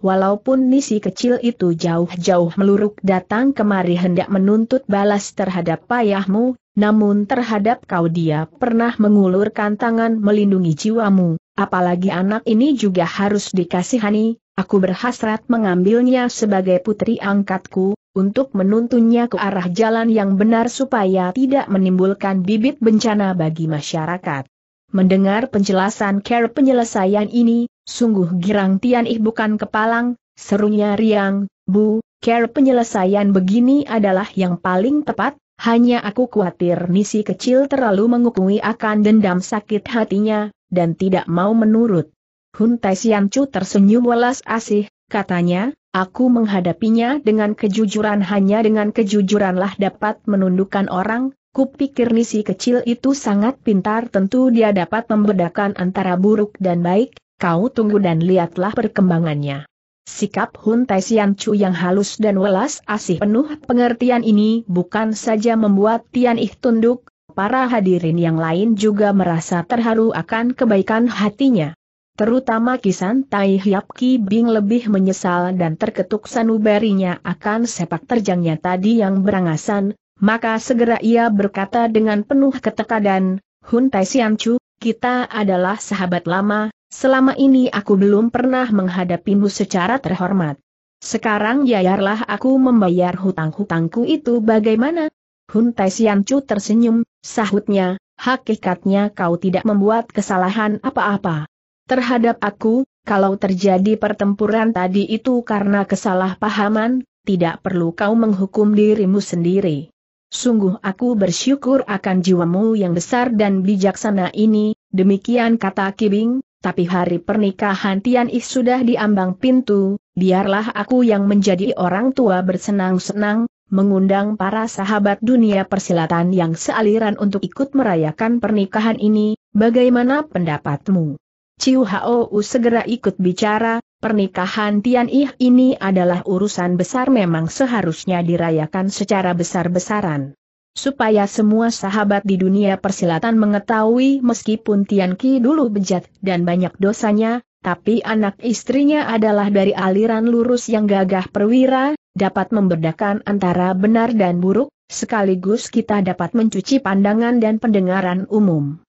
Walaupun misi kecil itu jauh-jauh meluruk datang kemari hendak menuntut balas terhadap payahmu, namun terhadap kau dia pernah mengulurkan tangan melindungi jiwamu Apalagi anak ini juga harus dikasihani, aku berhasrat mengambilnya sebagai putri angkatku, untuk menuntunnya ke arah jalan yang benar supaya tidak menimbulkan bibit bencana bagi masyarakat. Mendengar penjelasan care penyelesaian ini, sungguh girang Tian Ih bukan kepalang, serunya riang, Bu, care penyelesaian begini adalah yang paling tepat, hanya aku khawatir misi kecil terlalu mengukui akan dendam sakit hatinya, dan tidak mau menurut. Hun Tai Siancu tersenyum welas asih, katanya, aku menghadapinya dengan kejujuran hanya dengan kejujuranlah dapat menundukkan orang, kupikir misi kecil itu sangat pintar tentu dia dapat membedakan antara buruk dan baik, kau tunggu dan lihatlah perkembangannya. Sikap Hun Tai Chu yang halus dan welas asih penuh pengertian ini bukan saja membuat Tian Ih tunduk, para hadirin yang lain juga merasa terharu akan kebaikan hatinya. Terutama Kisan Tai Hiap Ki Bing lebih menyesal dan terketuk sanubarinya akan sepak terjangnya tadi yang berangasan, maka segera ia berkata dengan penuh ketekadan, Hun Tai Chu, kita adalah sahabat lama, Selama ini aku belum pernah menghadapimu secara terhormat. Sekarang yayarlah aku membayar hutang-hutangku itu bagaimana? Hun Tai Chu tersenyum, sahutnya, hakikatnya kau tidak membuat kesalahan apa-apa. Terhadap aku, kalau terjadi pertempuran tadi itu karena kesalahpahaman, tidak perlu kau menghukum dirimu sendiri. Sungguh aku bersyukur akan jiwamu yang besar dan bijaksana ini, demikian kata Kibing, tapi hari pernikahan Tian Yi sudah diambang pintu, biarlah aku yang menjadi orang tua bersenang-senang, mengundang para sahabat dunia persilatan yang sealiran untuk ikut merayakan pernikahan ini, bagaimana pendapatmu? Ciu Hou segera ikut bicara, pernikahan Tian Yi ini adalah urusan besar memang seharusnya dirayakan secara besar-besaran supaya semua sahabat di dunia persilatan mengetahui meskipun Tian Ki dulu bejat dan banyak dosanya, tapi anak istrinya adalah dari aliran lurus yang gagah perwira, dapat membedakan antara benar dan buruk, sekaligus kita dapat mencuci pandangan dan pendengaran umum.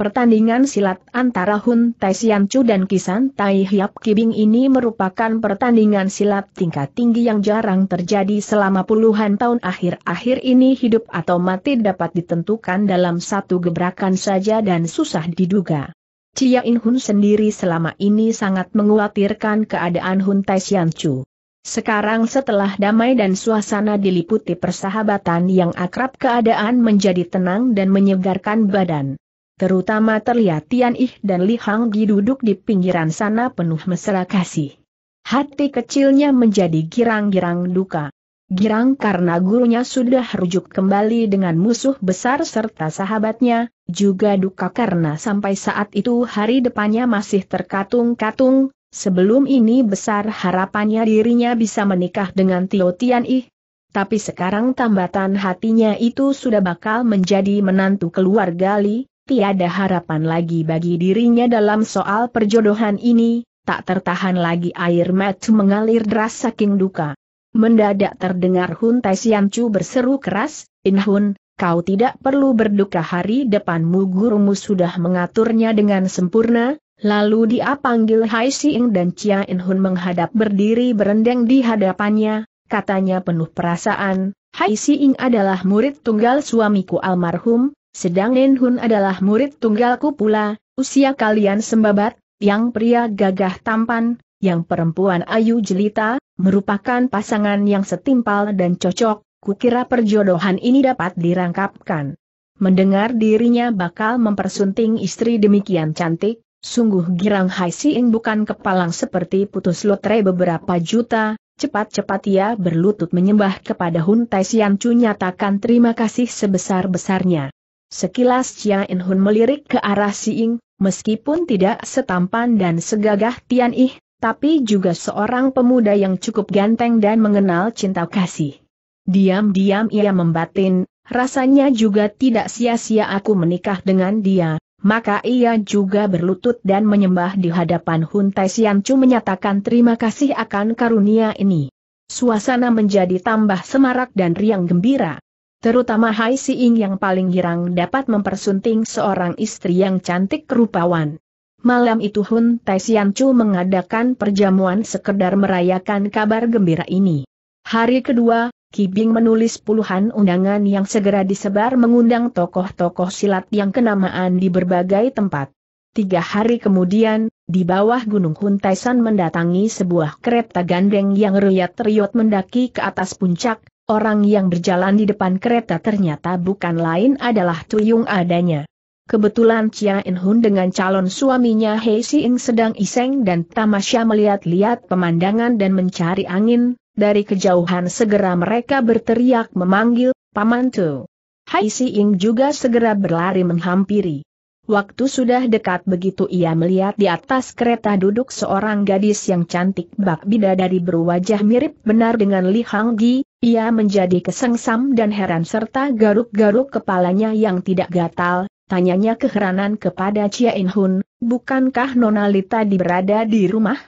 Pertandingan silat antara Hun Tai Chu dan Kisan Tai Hiap Kibing ini merupakan pertandingan silat tingkat tinggi yang jarang terjadi selama puluhan tahun akhir-akhir ini hidup atau mati dapat ditentukan dalam satu gebrakan saja dan susah diduga. Cia In Hun sendiri selama ini sangat menguatirkan keadaan Hun Tai Chu. Sekarang setelah damai dan suasana diliputi persahabatan yang akrab keadaan menjadi tenang dan menyegarkan badan terutama terlihat Tian Ih dan Li Hang Gi duduk di pinggiran sana penuh mesra kasih. Hati kecilnya menjadi girang-girang duka. Girang karena gurunya sudah rujuk kembali dengan musuh besar serta sahabatnya, juga duka karena sampai saat itu hari depannya masih terkatung-katung, sebelum ini besar harapannya dirinya bisa menikah dengan Tio Tian Ih. Tapi sekarang tambatan hatinya itu sudah bakal menjadi menantu keluarga Li, tiada harapan lagi bagi dirinya dalam soal perjodohan ini, tak tertahan lagi air mata mengalir deras saking duka. Mendadak terdengar Hun Tai Chu berseru keras, In Hun, kau tidak perlu berduka hari depanmu gurumu sudah mengaturnya dengan sempurna, Lalu dia panggil Hai Siing dan Chia In Hun menghadap berdiri berendeng di hadapannya, katanya penuh perasaan, Hai Siing adalah murid tunggal suamiku almarhum, sedang Nen Hun adalah murid tunggalku pula, usia kalian sembabat, yang pria gagah tampan, yang perempuan ayu jelita, merupakan pasangan yang setimpal dan cocok, kukira perjodohan ini dapat dirangkapkan. Mendengar dirinya bakal mempersunting istri demikian cantik, sungguh girang Hai Siing bukan kepalang seperti putus lotre beberapa juta, Cepat-cepat ia berlutut menyembah kepada Hun Taisian Chu nyatakan terima kasih sebesar-besarnya. Sekilas Chia In Hun melirik ke arah Si Ing, meskipun tidak setampan dan segagah Tian Ih, tapi juga seorang pemuda yang cukup ganteng dan mengenal cinta kasih. Diam-diam ia membatin, rasanya juga tidak sia-sia aku menikah dengan dia, maka ia juga berlutut dan menyembah di hadapan Hun Tai Sian Chu menyatakan terima kasih akan karunia ini. Suasana menjadi tambah semarak dan riang gembira terutama Hai Siing yang paling girang dapat mempersunting seorang istri yang cantik kerupawan. Malam itu Hun Tai Chu mengadakan perjamuan sekedar merayakan kabar gembira ini. Hari kedua, Kibing menulis puluhan undangan yang segera disebar mengundang tokoh-tokoh silat yang kenamaan di berbagai tempat. Tiga hari kemudian, di bawah Gunung Hun Tai mendatangi sebuah kereta gandeng yang riat-riot mendaki ke atas puncak, Orang yang berjalan di depan kereta ternyata bukan lain adalah Tuyung adanya. Kebetulan Chia In Hun dengan calon suaminya Hei Ying sedang iseng dan tamasya melihat-lihat pemandangan dan mencari angin, dari kejauhan segera mereka berteriak memanggil, Paman Tu. Hai Ying juga segera berlari menghampiri. Waktu sudah dekat begitu ia melihat di atas kereta duduk seorang gadis yang cantik bak bidadari berwajah mirip benar dengan Li Hang Gi, ia menjadi kesengsam dan heran serta garuk-garuk kepalanya yang tidak gatal, tanyanya keheranan kepada Chia In Hun, bukankah Nona Lita di berada di rumah?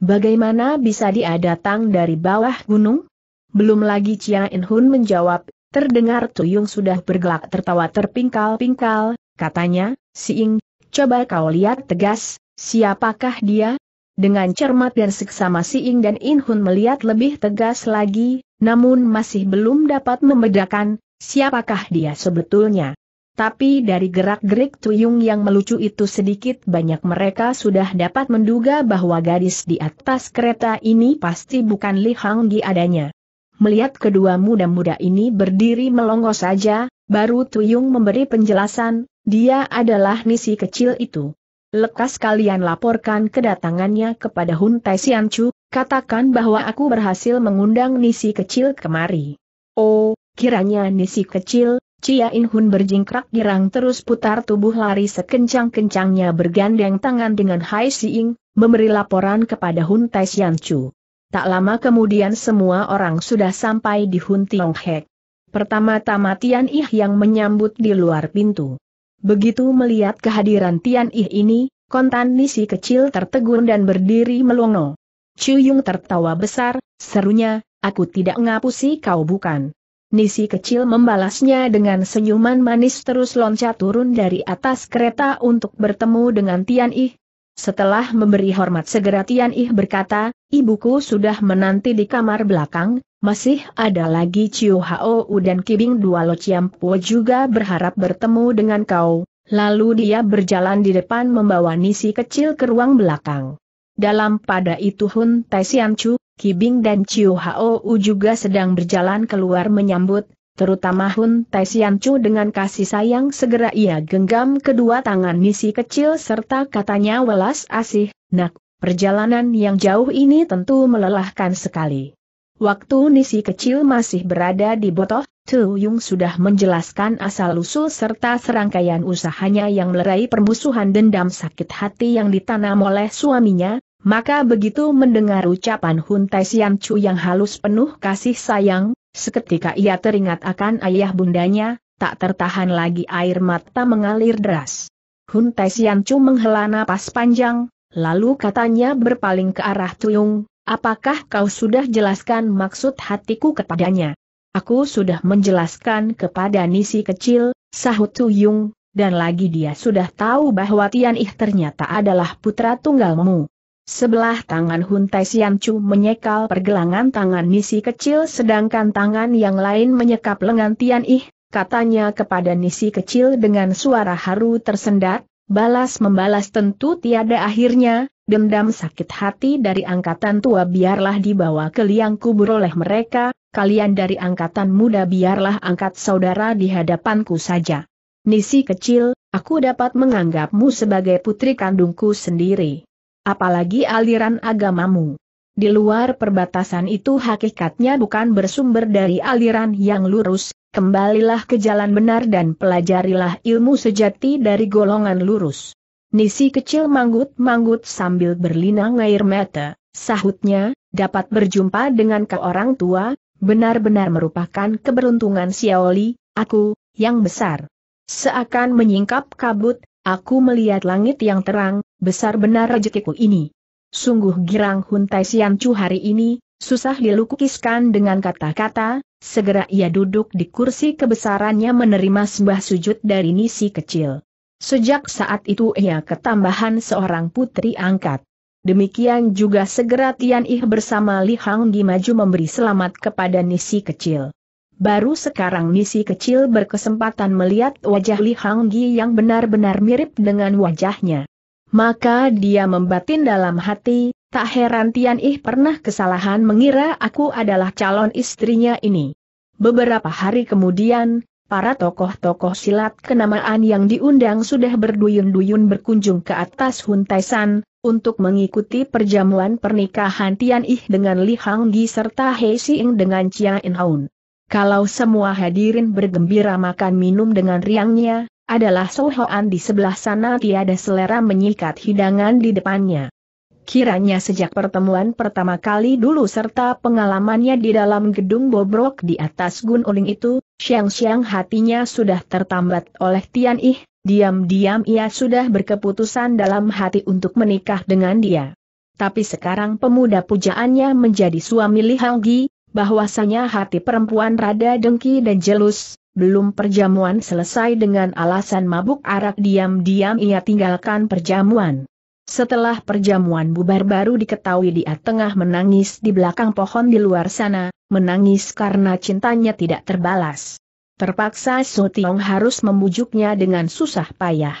Bagaimana bisa dia datang dari bawah gunung? Belum lagi Chia In Hun menjawab, terdengar Tuyung sudah bergelak tertawa terpingkal-pingkal, katanya, Si Ing, coba kau lihat tegas, siapakah dia? Dengan cermat dan seksama Si Ing dan In Hun melihat lebih tegas lagi, namun masih belum dapat membedakan, siapakah dia sebetulnya. Tapi dari gerak-gerik Tuyung yang melucu itu sedikit banyak mereka sudah dapat menduga bahwa gadis di atas kereta ini pasti bukan Li Hang adanya. Melihat kedua muda-muda ini berdiri melongo saja, baru Tuyung memberi penjelasan, dia adalah Nisi kecil itu lekas kalian laporkan kedatangannya kepada Hun Tai Chu. katakan bahwa aku berhasil mengundang Nisi kecil kemari. Oh, kiranya Nisi kecil, Cia In Hun berjingkrak girang terus putar tubuh lari sekencang-kencangnya bergandeng tangan dengan Hai Siing, memberi laporan kepada Hun Tai Chu. Tak lama kemudian semua orang sudah sampai di Hun Tiong Hek. Pertama-tama Tian Ih yang menyambut di luar pintu. Begitu melihat kehadiran Tian Ih ini, kontan nisi kecil tertegun dan berdiri melongo. Cuyung tertawa besar, serunya, aku tidak ngapusi kau bukan. Nisi kecil membalasnya dengan senyuman manis terus loncat turun dari atas kereta untuk bertemu dengan Tian Ih. Setelah memberi hormat segera Tian Ih berkata, ibuku sudah menanti di kamar belakang, masih ada lagi Chiu Hao dan Kibing Dua Lo Chiampo juga berharap bertemu dengan kau, lalu dia berjalan di depan membawa Nisi kecil ke ruang belakang. Dalam pada itu Hun Tai Sian Chu, Kibing dan Chiu Hao juga sedang berjalan keluar menyambut, terutama Hun Tai Chu dengan kasih sayang segera ia genggam kedua tangan Nisi kecil serta katanya welas asih, nak, perjalanan yang jauh ini tentu melelahkan sekali. Waktu Nisi kecil masih berada di Botoh, Tu Yung sudah menjelaskan asal-usul serta serangkaian usahanya yang melerai permusuhan dendam sakit hati yang ditanam oleh suaminya, maka begitu mendengar ucapan Hun Tai Sian Chu yang halus penuh kasih sayang, seketika ia teringat akan ayah bundanya, tak tertahan lagi air mata mengalir deras. Hun Tai Sian Chu menghela napas panjang, lalu katanya berpaling ke arah Tu Yung. Apakah kau sudah jelaskan maksud hatiku kepadanya? Aku sudah menjelaskan kepada Nisi kecil, sahut Tuyung, dan lagi dia sudah tahu bahwa Tian Ih ternyata adalah putra tunggalmu. Sebelah tangan Hun Tai Sian Chu menyekal pergelangan tangan Nisi kecil sedangkan tangan yang lain menyekap lengan Tian Ih, katanya kepada Nisi kecil dengan suara haru tersendat, balas membalas tentu tiada akhirnya, Dendam sakit hati dari angkatan tua biarlah dibawa ke liang kubur oleh mereka, kalian dari angkatan muda biarlah angkat saudara di hadapanku saja. Nisi kecil, aku dapat menganggapmu sebagai putri kandungku sendiri. Apalagi aliran agamamu. Di luar perbatasan itu hakikatnya bukan bersumber dari aliran yang lurus, kembalilah ke jalan benar dan pelajarilah ilmu sejati dari golongan lurus. Nisi kecil manggut-manggut sambil berlinang air mata, sahutnya, dapat berjumpa dengan ke orang tua, benar-benar merupakan keberuntungan Xiaoli, aku, yang besar. Seakan menyingkap kabut, aku melihat langit yang terang, besar benar rezekiku ini. Sungguh girang Huntai Siancu hari ini, susah dilukiskan dengan kata-kata, segera ia duduk di kursi kebesarannya menerima sembah sujud dari Nisi kecil. Sejak saat itu ia ketambahan seorang putri angkat. Demikian juga segera Tian Ih bersama Li Hang Di maju memberi selamat kepada Nisi kecil. Baru sekarang Nisi kecil berkesempatan melihat wajah Li Hang Gi yang benar-benar mirip dengan wajahnya. Maka dia membatin dalam hati, tak heran Tian Ih pernah kesalahan mengira aku adalah calon istrinya ini. Beberapa hari kemudian, Para tokoh-tokoh silat kenamaan yang diundang sudah berduyun-duyun berkunjung ke atas Huntaisan, untuk mengikuti perjamuan pernikahan Tian Ih dengan Li Hang Gi serta He Xing dengan Chia In Haun. Kalau semua hadirin bergembira makan minum dengan riangnya, adalah Sohoan di sebelah sana tiada selera menyikat hidangan di depannya. Kiranya sejak pertemuan pertama kali dulu serta pengalamannya di dalam gedung bobrok di atas Gunung itu, Siang-siang hatinya sudah tertambat oleh Tian Ih, diam-diam ia sudah berkeputusan dalam hati untuk menikah dengan dia. Tapi sekarang pemuda pujaannya menjadi suami Li Hanggi, bahwasanya hati perempuan rada dengki dan jelus, belum perjamuan selesai dengan alasan mabuk arak diam-diam ia tinggalkan perjamuan. Setelah perjamuan bubar baru diketahui dia tengah menangis di belakang pohon di luar sana, menangis karena cintanya tidak terbalas. Terpaksa Sutiong harus membujuknya dengan susah payah.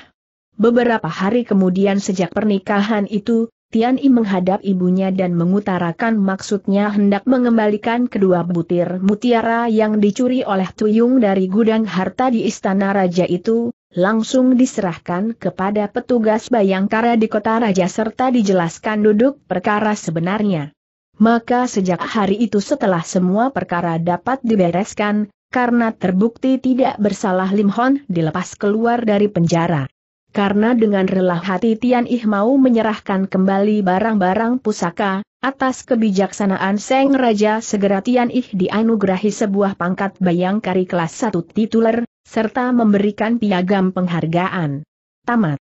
Beberapa hari kemudian sejak pernikahan itu, Tian I menghadap ibunya dan mengutarakan maksudnya hendak mengembalikan kedua butir mutiara yang dicuri oleh Tuyung dari gudang harta di istana raja itu, langsung diserahkan kepada petugas Bayangkara di kota raja serta dijelaskan duduk perkara sebenarnya. Maka sejak hari itu setelah semua perkara dapat dibereskan, karena terbukti tidak bersalah Lim Hon dilepas keluar dari penjara karena dengan rela hati Tian Ih mau menyerahkan kembali barang-barang pusaka, atas kebijaksanaan Seng Raja segera Tian Ih dianugerahi sebuah pangkat bayangkari kelas satu tituler, serta memberikan piagam penghargaan. Tamat.